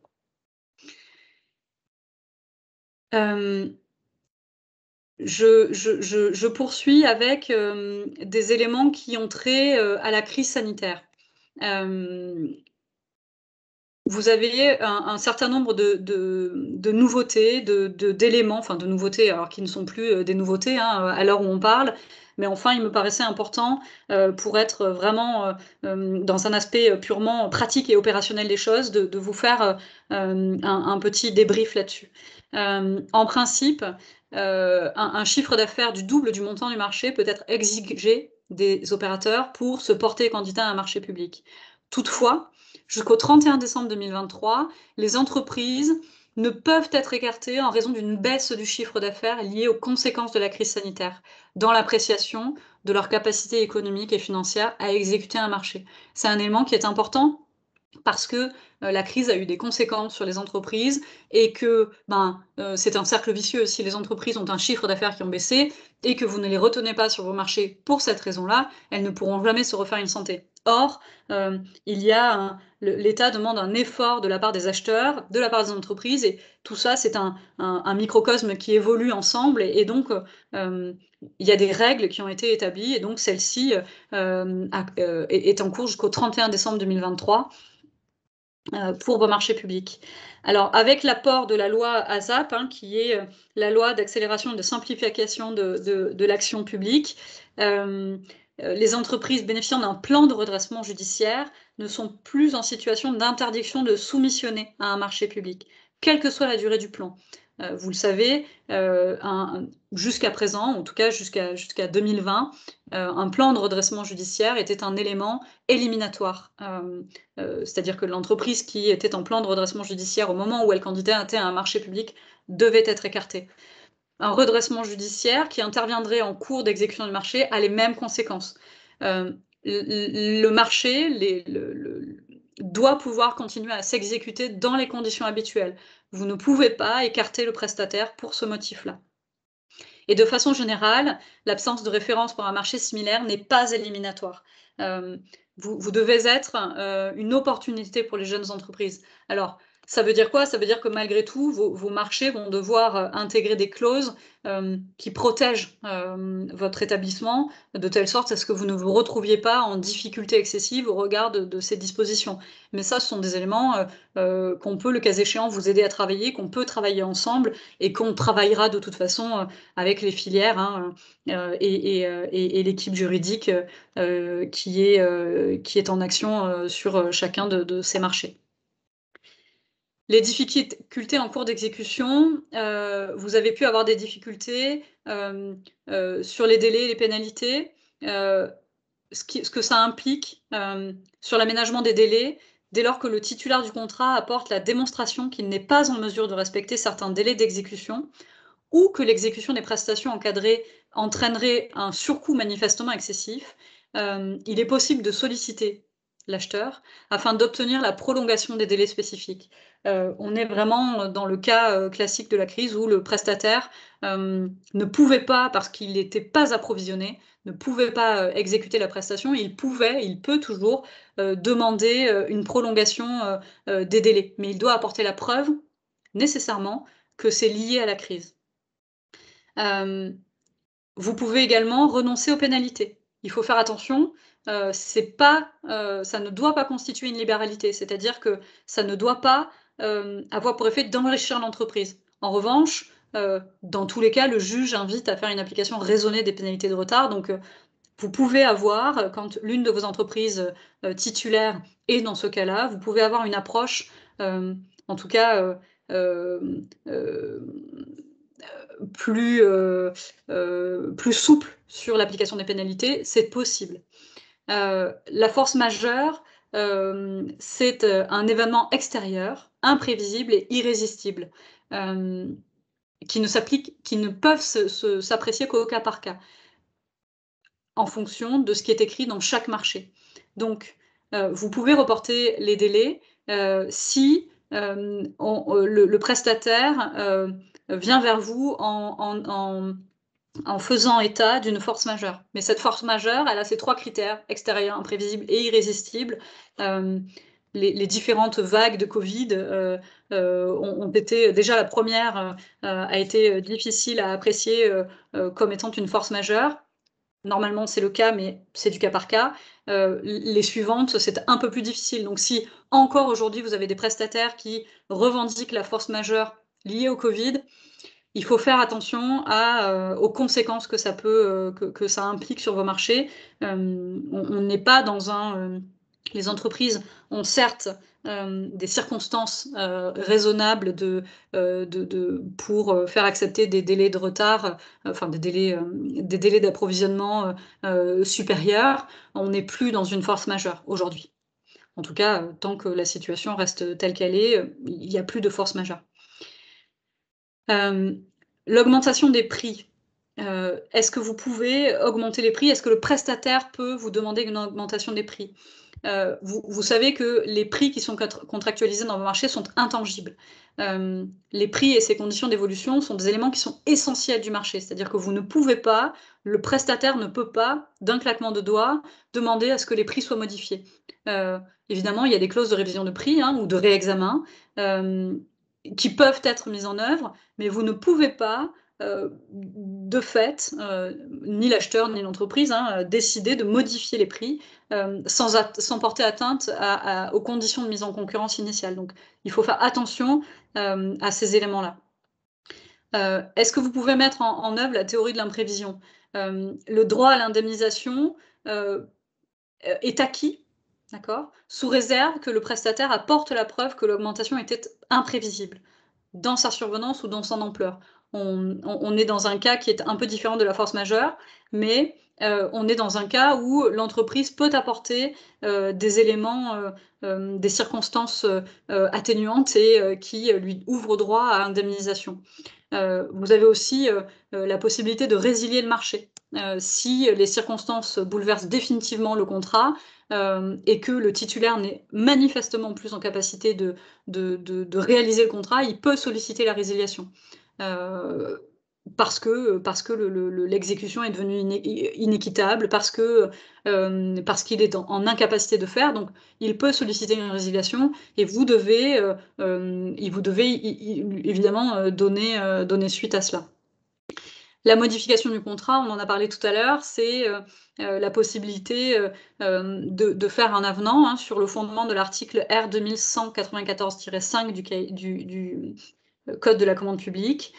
je, poursuis avec des éléments qui ont trait à la crise sanitaire vous avez un, certain nombre de, nouveautés, d'éléments, enfin de nouveautés, alors qui ne sont plus des nouveautés hein, à l'heure où on parle, mais enfin, il me paraissait important pour être vraiment dans un aspect purement pratique et opérationnel des choses, de, vous faire un, petit débrief là-dessus. Euh, en principe, euh, un, un, chiffre d'affaires du double du montant du marché peut être exigé des opérateurs pour se porter candidat à un marché public. Toutefois, jusqu'au 31 décembre 2023, les entreprises ne peuvent être écartées en raison d'une baisse du chiffre d'affaires liée aux conséquences de la crise sanitaire dans l'appréciation de leur capacité économique et financière à exécuter un marché. C'est un élément qui est important parce que euh, la crise a eu des conséquences sur les entreprises et que ben, euh, c'est un cercle vicieux. Si les entreprises ont un chiffre d'affaires qui ont baissé et que vous ne les retenez pas sur vos marchés pour cette raison-là, elles ne pourront jamais se refaire une santé. Or, euh, il y a l'État demande un effort de la part des acheteurs, de la part des entreprises, et tout ça, c'est un, un, microcosme qui évolue ensemble, et, donc il y a des règles qui ont été établies, et donc celle-ci est en cours jusqu'au 31 décembre 2023. Euh, pour vos marchés publics. Alors, avec l'apport de la loi ASAP, hein, qui est euh, la loi d'accélération et de simplification de, l'action publique, euh, les entreprises bénéficiant d'un plan de redressement judiciaire ne sont plus en situation d'interdiction de soumissionner à un marché public, quelle que soit la durée du plan. Euh, vous le savez, euh, jusqu'à présent, en tout cas jusqu'à 2020, euh, un plan de redressement judiciaire était un élément éliminatoire. C'est-à-dire que l'entreprise qui était en plan de redressement judiciaire au moment où elle candidatait à un marché public devait être écartée un redressement judiciaire qui interviendrait en cours d'exécution du marché a les mêmes conséquences. le, marché, les, le, doit pouvoir continuer à s'exécuter dans les conditions habituelles. Vous ne pouvez pas écarter le prestataire pour ce motif-là. Et de façon générale, l'absence de référence pour un marché similaire n'est pas éliminatoire. Euh, vous, devez être euh, une opportunité pour les jeunes entreprises. Alors, ça veut dire quoi Ça veut dire que malgré tout, vos, marchés vont devoir euh, intégrer des clauses euh, qui protègent euh, votre établissement de telle sorte à ce que vous ne vous retrouviez pas en difficulté excessive au regard de, ces dispositions. Mais ça, ce sont des éléments qu'on peut, le cas échéant, vous aider à travailler, qu'on peut travailler ensemble et qu'on travaillera de toute façon avec les filières hein, et, l'équipe juridique qui, est, en action sur chacun de ces marchés les difficultés en cours d'exécution, euh, vous avez pu avoir des difficultés euh, euh, sur les délais et les pénalités, ce, que ça implique sur l'aménagement des délais, dès lors que le titulaire du contrat apporte la démonstration qu'il n'est pas en mesure de respecter certains délais d'exécution ou que l'exécution des prestations encadrées entraînerait un surcoût manifestement excessif, il est possible de solliciter l'acheteur, afin d'obtenir la prolongation des délais spécifiques. Euh, on est vraiment dans le cas euh, classique de la crise où le prestataire euh, ne pouvait pas, parce qu'il n'était pas approvisionné, ne pouvait pas exécuter la prestation, il pouvait, il peut toujours demander une prolongation des délais, mais il doit apporter la preuve nécessairement que c'est lié à la crise. vous pouvez également renoncer aux pénalités. Il faut faire attention, euh, euh, ça ne doit pas constituer une libéralité, c'est-à-dire que ça ne doit pas euh, avoir pour effet d'enrichir l'entreprise. En revanche, dans tous les cas, le juge invite à faire une application raisonnée des pénalités de retard. Donc, vous pouvez avoir, quand l'une de vos entreprises titulaires est dans ce cas-là, vous pouvez avoir une approche, en tout cas, plus souple sur l'application des pénalités. C'est possible. Euh, la force majeure, euh, c'est euh, un événement extérieur, imprévisible et irrésistible qui ne s'applique, qui ne peuvent s'apprécier qu'au cas par cas, en fonction de ce qui est écrit dans chaque marché. Donc, vous pouvez reporter les délais si le, prestataire vient vers vous en, en faisant état d'une force majeure. Mais cette force majeure, elle a ses trois critères, extérieur, imprévisible et irrésistible. Euh, les, différentes vagues de Covid euh, euh, ont, été, déjà la première a été difficile à apprécier comme étant une force majeure. Normalement, c'est le cas, mais c'est du cas par cas. les suivantes, c'est un peu plus difficile. Donc, si encore aujourd'hui, vous avez des prestataires qui revendiquent la force majeure liée au Covid, il faut faire attention euh, aux conséquences que ça peut, euh, que, ça implique sur vos marchés. Euh, on n'est pas dans un. les entreprises ont certes des circonstances raisonnables pour faire accepter des délais de retard, enfin des délais, des délais d'approvisionnement supérieurs. On n'est plus dans une force majeure aujourd'hui. En tout cas, tant que la situation reste telle qu'elle est, il n'y a plus de force majeure. Euh, l'augmentation des prix. Euh, est-ce que vous pouvez augmenter les prix Est-ce que le prestataire peut vous demander une augmentation des prix euh, vous, savez que les prix qui sont contractualisés dans le marché sont intangibles. les prix et ces conditions d'évolution sont des éléments qui sont essentiels du marché, c'est-à-dire que vous ne pouvez pas, le prestataire ne peut pas, d'un claquement de doigts, demander à ce que les prix soient modifiés. évidemment, il y a des clauses de révision de prix hein, ou de réexamen, qui peuvent être mises en œuvre, mais vous ne pouvez pas, euh, de fait, euh, ni l'acheteur ni l'entreprise, hein, euh, décider de modifier les prix sans, porter atteinte aux conditions de mise en concurrence initiale. Donc, il faut faire attention à ces éléments-là. Est-ce que vous pouvez mettre en œuvre la théorie de l'imprévision Le droit à l'indemnisation est acquis d'accord Sous réserve que le prestataire apporte la preuve que l'augmentation était imprévisible dans sa survenance ou dans son ampleur. On, est dans un cas qui est un peu différent de la force majeure, mais euh, on est dans un cas où l'entreprise peut apporter euh, des éléments, euh, des circonstances atténuantes et qui lui ouvrent droit à indemnisation. vous avez aussi la possibilité de résilier le marché. si les circonstances bouleversent définitivement le contrat, euh, et que le titulaire n'est manifestement plus en capacité de, réaliser le contrat, il peut solliciter la résiliation. Euh, parce que, parce que l'exécution est devenue inéquitable, euh, parce qu'il est en, incapacité de faire. Donc, il peut solliciter une résiliation et vous devez, vous devez évidemment donner suite à cela. La modification du contrat, on en a parlé tout à l'heure, c'est euh, euh, la possibilité euh, de, faire un avenant hein, sur le fondement de l'article R 2194-5 du, du, Code de la commande publique.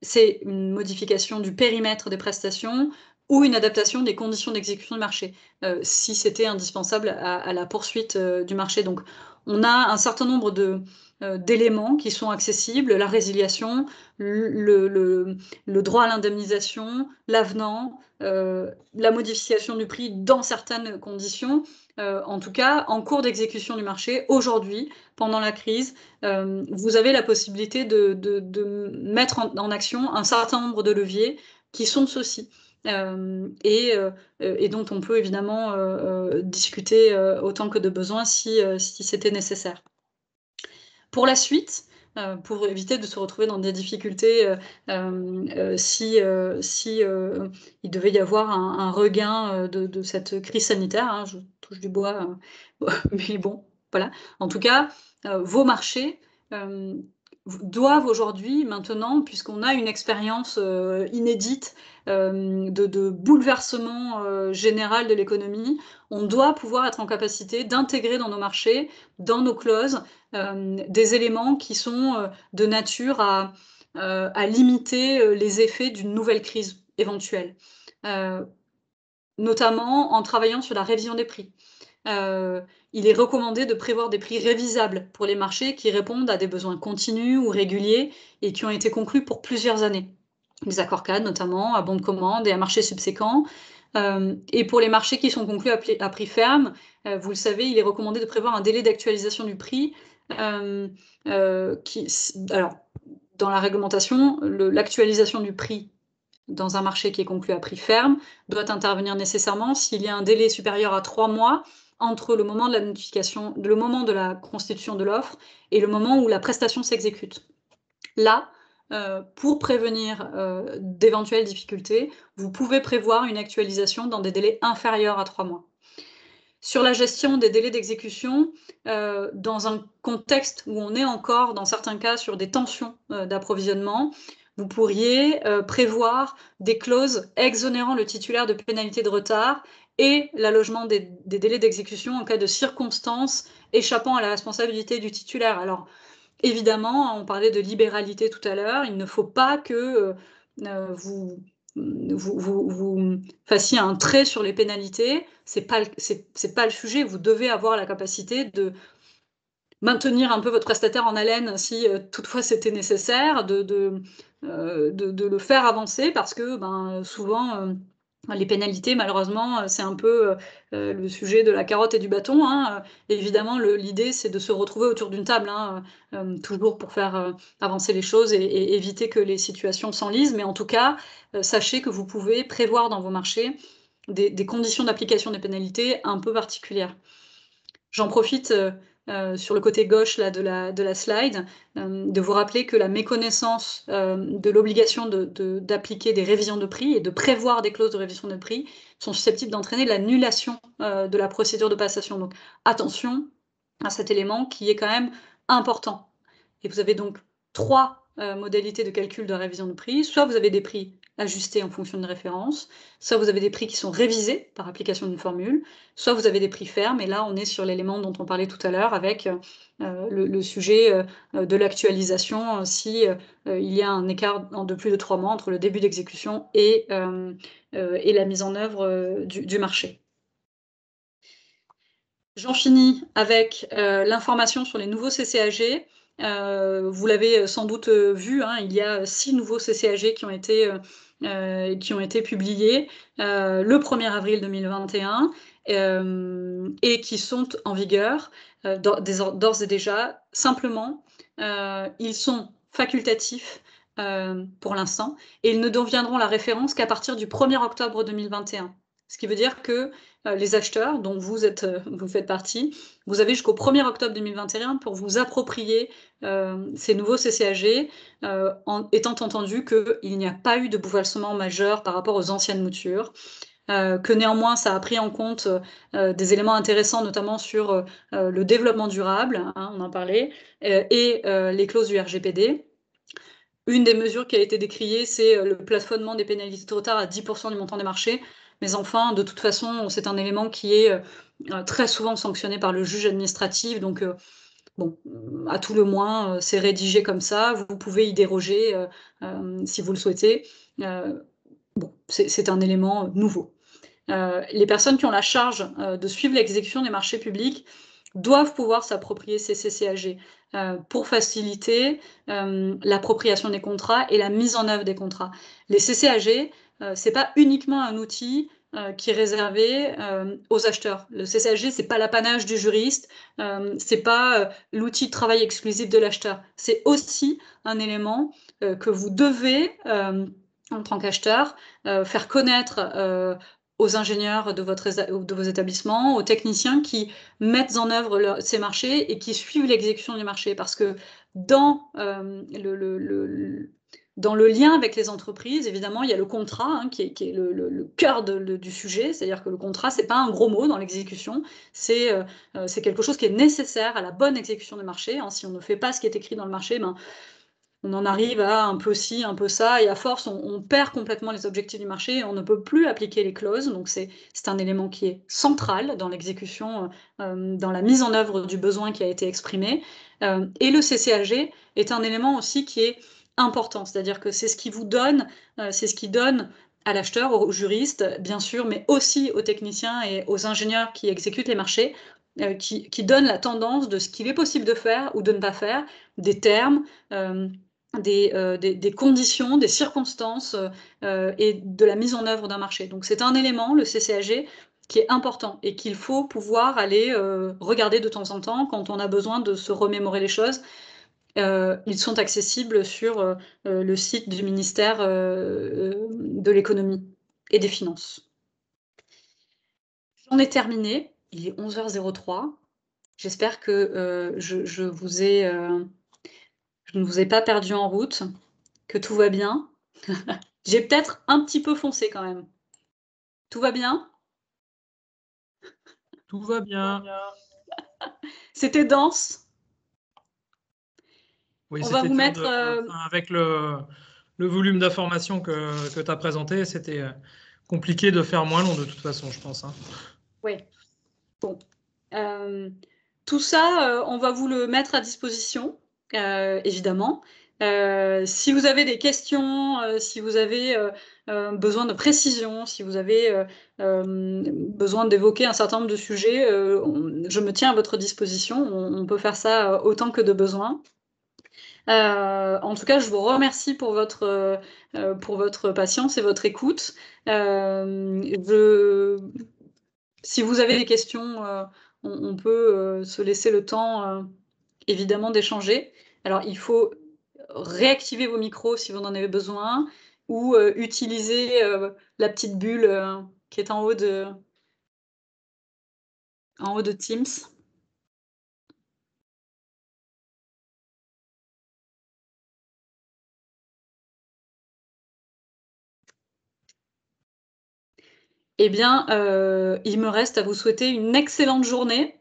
c'est une modification du périmètre des prestations ou une adaptation des conditions d'exécution du marché, si c'était indispensable à, la poursuite du marché. Donc, on a un certain nombre de, euh, d'éléments qui sont accessibles, la résiliation, le, droit à l'indemnisation, l'avenant, euh, la modification du prix dans certaines conditions, euh, en tout cas en cours d'exécution du marché, aujourd'hui, pendant la crise, vous avez la possibilité de, mettre en, action un certain nombre de leviers qui sont ceux-ci. et, dont on peut évidemment discuter autant que de besoin si c'était nécessaire pour la suite, euh, pour éviter de se retrouver dans des difficultés euh, euh, si, si il devait y avoir un, regain de, cette crise sanitaire. Hein, je touche du bois, mais bon, voilà. En tout cas, vos marchés doivent aujourd'hui, maintenant, puisqu'on a une expérience euh, inédite euh, de, bouleversement euh, général de l'économie, on doit pouvoir être en capacité d'intégrer dans nos marchés, dans nos clauses, des éléments qui sont de nature à limiter les effets d'une nouvelle crise éventuelle, notamment en travaillant sur la révision des prix il est recommandé de prévoir des prix révisables pour les marchés qui répondent à des besoins continus ou réguliers et qui ont été conclus pour plusieurs années. Les accords cadres notamment, à bon de commande et à marché subséquent. Euh, et pour les marchés qui sont conclus à, prix ferme, euh, vous le savez, il est recommandé de prévoir un délai d'actualisation du prix. Euh, qui, alors, dans la réglementation, l'actualisation du prix dans un marché qui est conclu à prix ferme doit intervenir nécessairement s'il y a un délai supérieur à trois mois entre le moment de la notification, le moment de la constitution de l'offre et le moment où la prestation s'exécute. Là, euh, pour prévenir euh, d'éventuelles difficultés, vous pouvez prévoir une actualisation dans des délais inférieurs à trois mois. Sur la gestion des délais d'exécution, euh, dans un contexte où on est encore, dans certains cas, sur des tensions d'approvisionnement, vous pourriez prévoir des clauses exonérant le titulaire de pénalités de retard et l'allogement des, des, délais d'exécution en cas de circonstances échappant à la responsabilité du titulaire. Alors, évidemment, on parlait de libéralité tout à l'heure, il ne faut pas que euh, vous, vous, fassiez un trait sur les pénalités, ce n'est pas, pas, le sujet, vous devez avoir la capacité de maintenir un peu votre prestataire en haleine si euh, toutefois c'était nécessaire, euh, de, le faire avancer parce que ben, souvent les pénalités, malheureusement, euh, c'est un peu euh, euh, le sujet de la carotte et du bâton. Hein, évidemment, l'idée, c'est de se retrouver autour d'une table, hein, toujours pour faire avancer les choses et, éviter que les situations s'enlisent. Mais en tout cas, sachez que vous pouvez prévoir dans vos marchés des, des conditions d'application des pénalités un peu particulières. J'en profite euh, sur le côté gauche là, de, la, de la slide, euh, de vous rappeler que la méconnaissance euh, de l'obligation d'appliquer de, des révisions de prix et de prévoir des clauses de révision de prix sont susceptibles d'entraîner l'annulation de la procédure de passation. Donc attention à cet élément qui est quand même important. Et vous avez donc trois euh, modalités de calcul de révision de prix. Soit vous avez des prix ajustés en fonction de référence, soit vous avez des prix qui sont révisés par application d'une formule, soit vous avez des prix fermes, et là on est sur l'élément dont on parlait tout à l'heure avec euh, le, sujet euh, de l'actualisation si il y a un écart de plus de trois mois entre le début d'exécution et, la mise en œuvre du marché. J'en finis avec l'information sur les nouveaux CCAG. Euh, vous l'avez euh, sans doute euh, vu, hein, il y a six nouveaux CCAG qui ont été, qui ont été publiés le 1er avril 2021 et qui sont en vigueur d'ores et déjà. Simplement, ils sont facultatifs pour l'instant et ils ne deviendront la référence qu'à partir du 1er octobre 2021. Ce qui veut dire que euh, les acheteurs, dont vous, êtes, euh, vous faites partie, vous avez jusqu'au 1er octobre 2021 pour vous approprier euh, ces nouveaux CCAG, étant entendu qu'il n'y a pas eu de bouleversement majeur par rapport aux anciennes moutures. que néanmoins, ça a pris en compte des éléments intéressants, notamment sur le développement durable, hein, on en parlait, et les clauses du RGPD. Une des mesures qui a été décriée, c'est le plafonnement des pénalités de retard à 10% du montant des marchés. Mais enfin, de toute façon, c'est un élément qui est euh, très souvent sanctionné par le juge administratif. Donc, euh, bon, à tout le moins, euh, c'est rédigé comme ça. Vous pouvez y déroger si vous le souhaitez. c'est un élément nouveau. les personnes qui ont la charge de suivre l'exécution des marchés publics doivent pouvoir s'approprier ces CCAG pour faciliter l'appropriation des contrats et la mise en œuvre des contrats. Les CCAG, euh, c'est pas uniquement un outil euh, qui est réservé euh, aux acheteurs. Le CCSG, c'est pas l'apanage du juriste, c'est pas l'outil de travail exclusif de l'acheteur. C'est aussi un élément que vous devez, en tant qu'acheteur, faire connaître aux ingénieurs de, votre, de vos établissements, aux techniciens qui mettent en œuvre ces marchés et qui suivent l'exécution du marché. Parce que dans le, dans le lien avec les entreprises, évidemment, il y a le contrat hein, qui, est, le, cœur du sujet, c'est-à-dire que le contrat, c'est pas un gros mot dans l'exécution, c'est euh, euh, quelque chose qui est nécessaire à la bonne exécution du marché. Hein. Si on ne fait pas ce qui est écrit dans le marché, ben, on en arrive à un peu ci, un peu ça, et à force, on, perd complètement les objectifs du marché et on ne peut plus appliquer les clauses. Donc, c'est un élément qui est central dans l'exécution, euh, dans la mise en œuvre du besoin qui a été exprimé. et le CCAG est un élément aussi qui est important, c'est-à-dire que c'est ce qui vous donne, euh, c'est ce qui donne à l'acheteur, au juriste, bien sûr, mais aussi aux techniciens et aux ingénieurs qui exécutent les marchés, euh, qui, donne donnent la tendance de ce qu'il est possible de faire ou de ne pas faire, des termes, euh, des, conditions, des circonstances et de la mise en œuvre d'un marché. Donc c'est un élément, le CCAG, qui est important et qu'il faut pouvoir aller regarder de temps en temps quand on a besoin de se remémorer les choses euh, ils sont accessibles sur euh, euh, le site du ministère de l'économie et des finances. J'en ai terminé. Il est 11h03. J'espère que je, vous ai, je ne vous ai pas perdu en route, que tout va bien. J'ai peut-être un petit peu foncé quand même. Tout va bien Tout va bien. C'était dense on va vous mettre. Euh, avec le, volume d'informations que, que tu as présenté, c'était euh, compliqué de faire moins long de toute façon, je pense. Hein. Oui. Bon. Euh, tout ça, on va vous le mettre à disposition, évidemment. si vous avez des questions, si vous avez besoin de précision, si vous avez besoin d'évoquer un certain nombre de sujets, je me tiens à votre disposition. on peut faire ça autant que de besoin. Euh, en tout cas, je vous remercie pour votre, euh, euh, patience et votre écoute. Si vous avez des questions, on, peut se laisser le temps, évidemment, d'échanger. Alors, il faut réactiver vos micros si vous en avez besoin ou utiliser la petite bulle qui est en haut de, en haut de Teams. eh bien, euh, il me reste à vous souhaiter une excellente journée,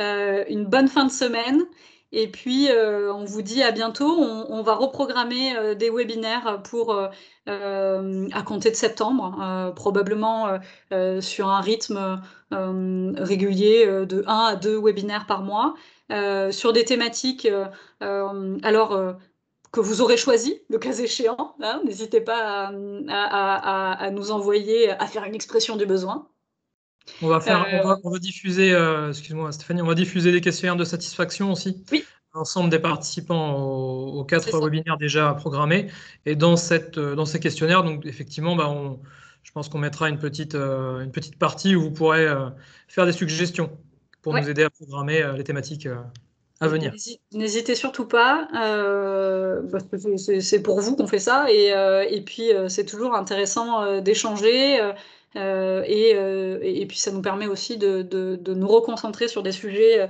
euh, une bonne fin de semaine. Et puis, euh, on vous dit à bientôt. On, va reprogrammer des webinaires pour à compter de septembre, probablement sur un rythme régulier de 1 à 2 webinaires par mois, sur des thématiques. alors, que vous aurez choisi, le cas échéant. N'hésitez pas à, nous envoyer, à faire une expression du besoin. On va, faire, euh, diffuser, euh, moi Stéphanie, on va diffuser des questionnaires de satisfaction aussi. Oui. L'ensemble des participants aux, quatre webinaires déjà programmés. Et dans, cette, euh, dans ces questionnaires, donc effectivement, bah, je pense qu'on mettra une petite, une petite partie où vous pourrez faire des suggestions pour nous aider à programmer les thématiques à venir. N'hésitez surtout pas, euh, c'est pour vous qu'on fait ça, et, euh, puis euh, c'est toujours intéressant d'échanger, et, puis ça nous permet aussi de, nous reconcentrer sur des sujets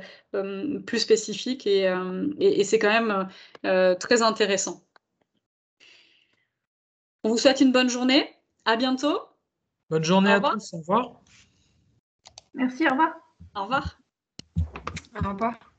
plus spécifiques, et, et c'est quand même très intéressant. On vous souhaite une bonne journée, à bientôt. Bonne journée à tous, au revoir. Merci, au revoir. Au revoir. Au revoir.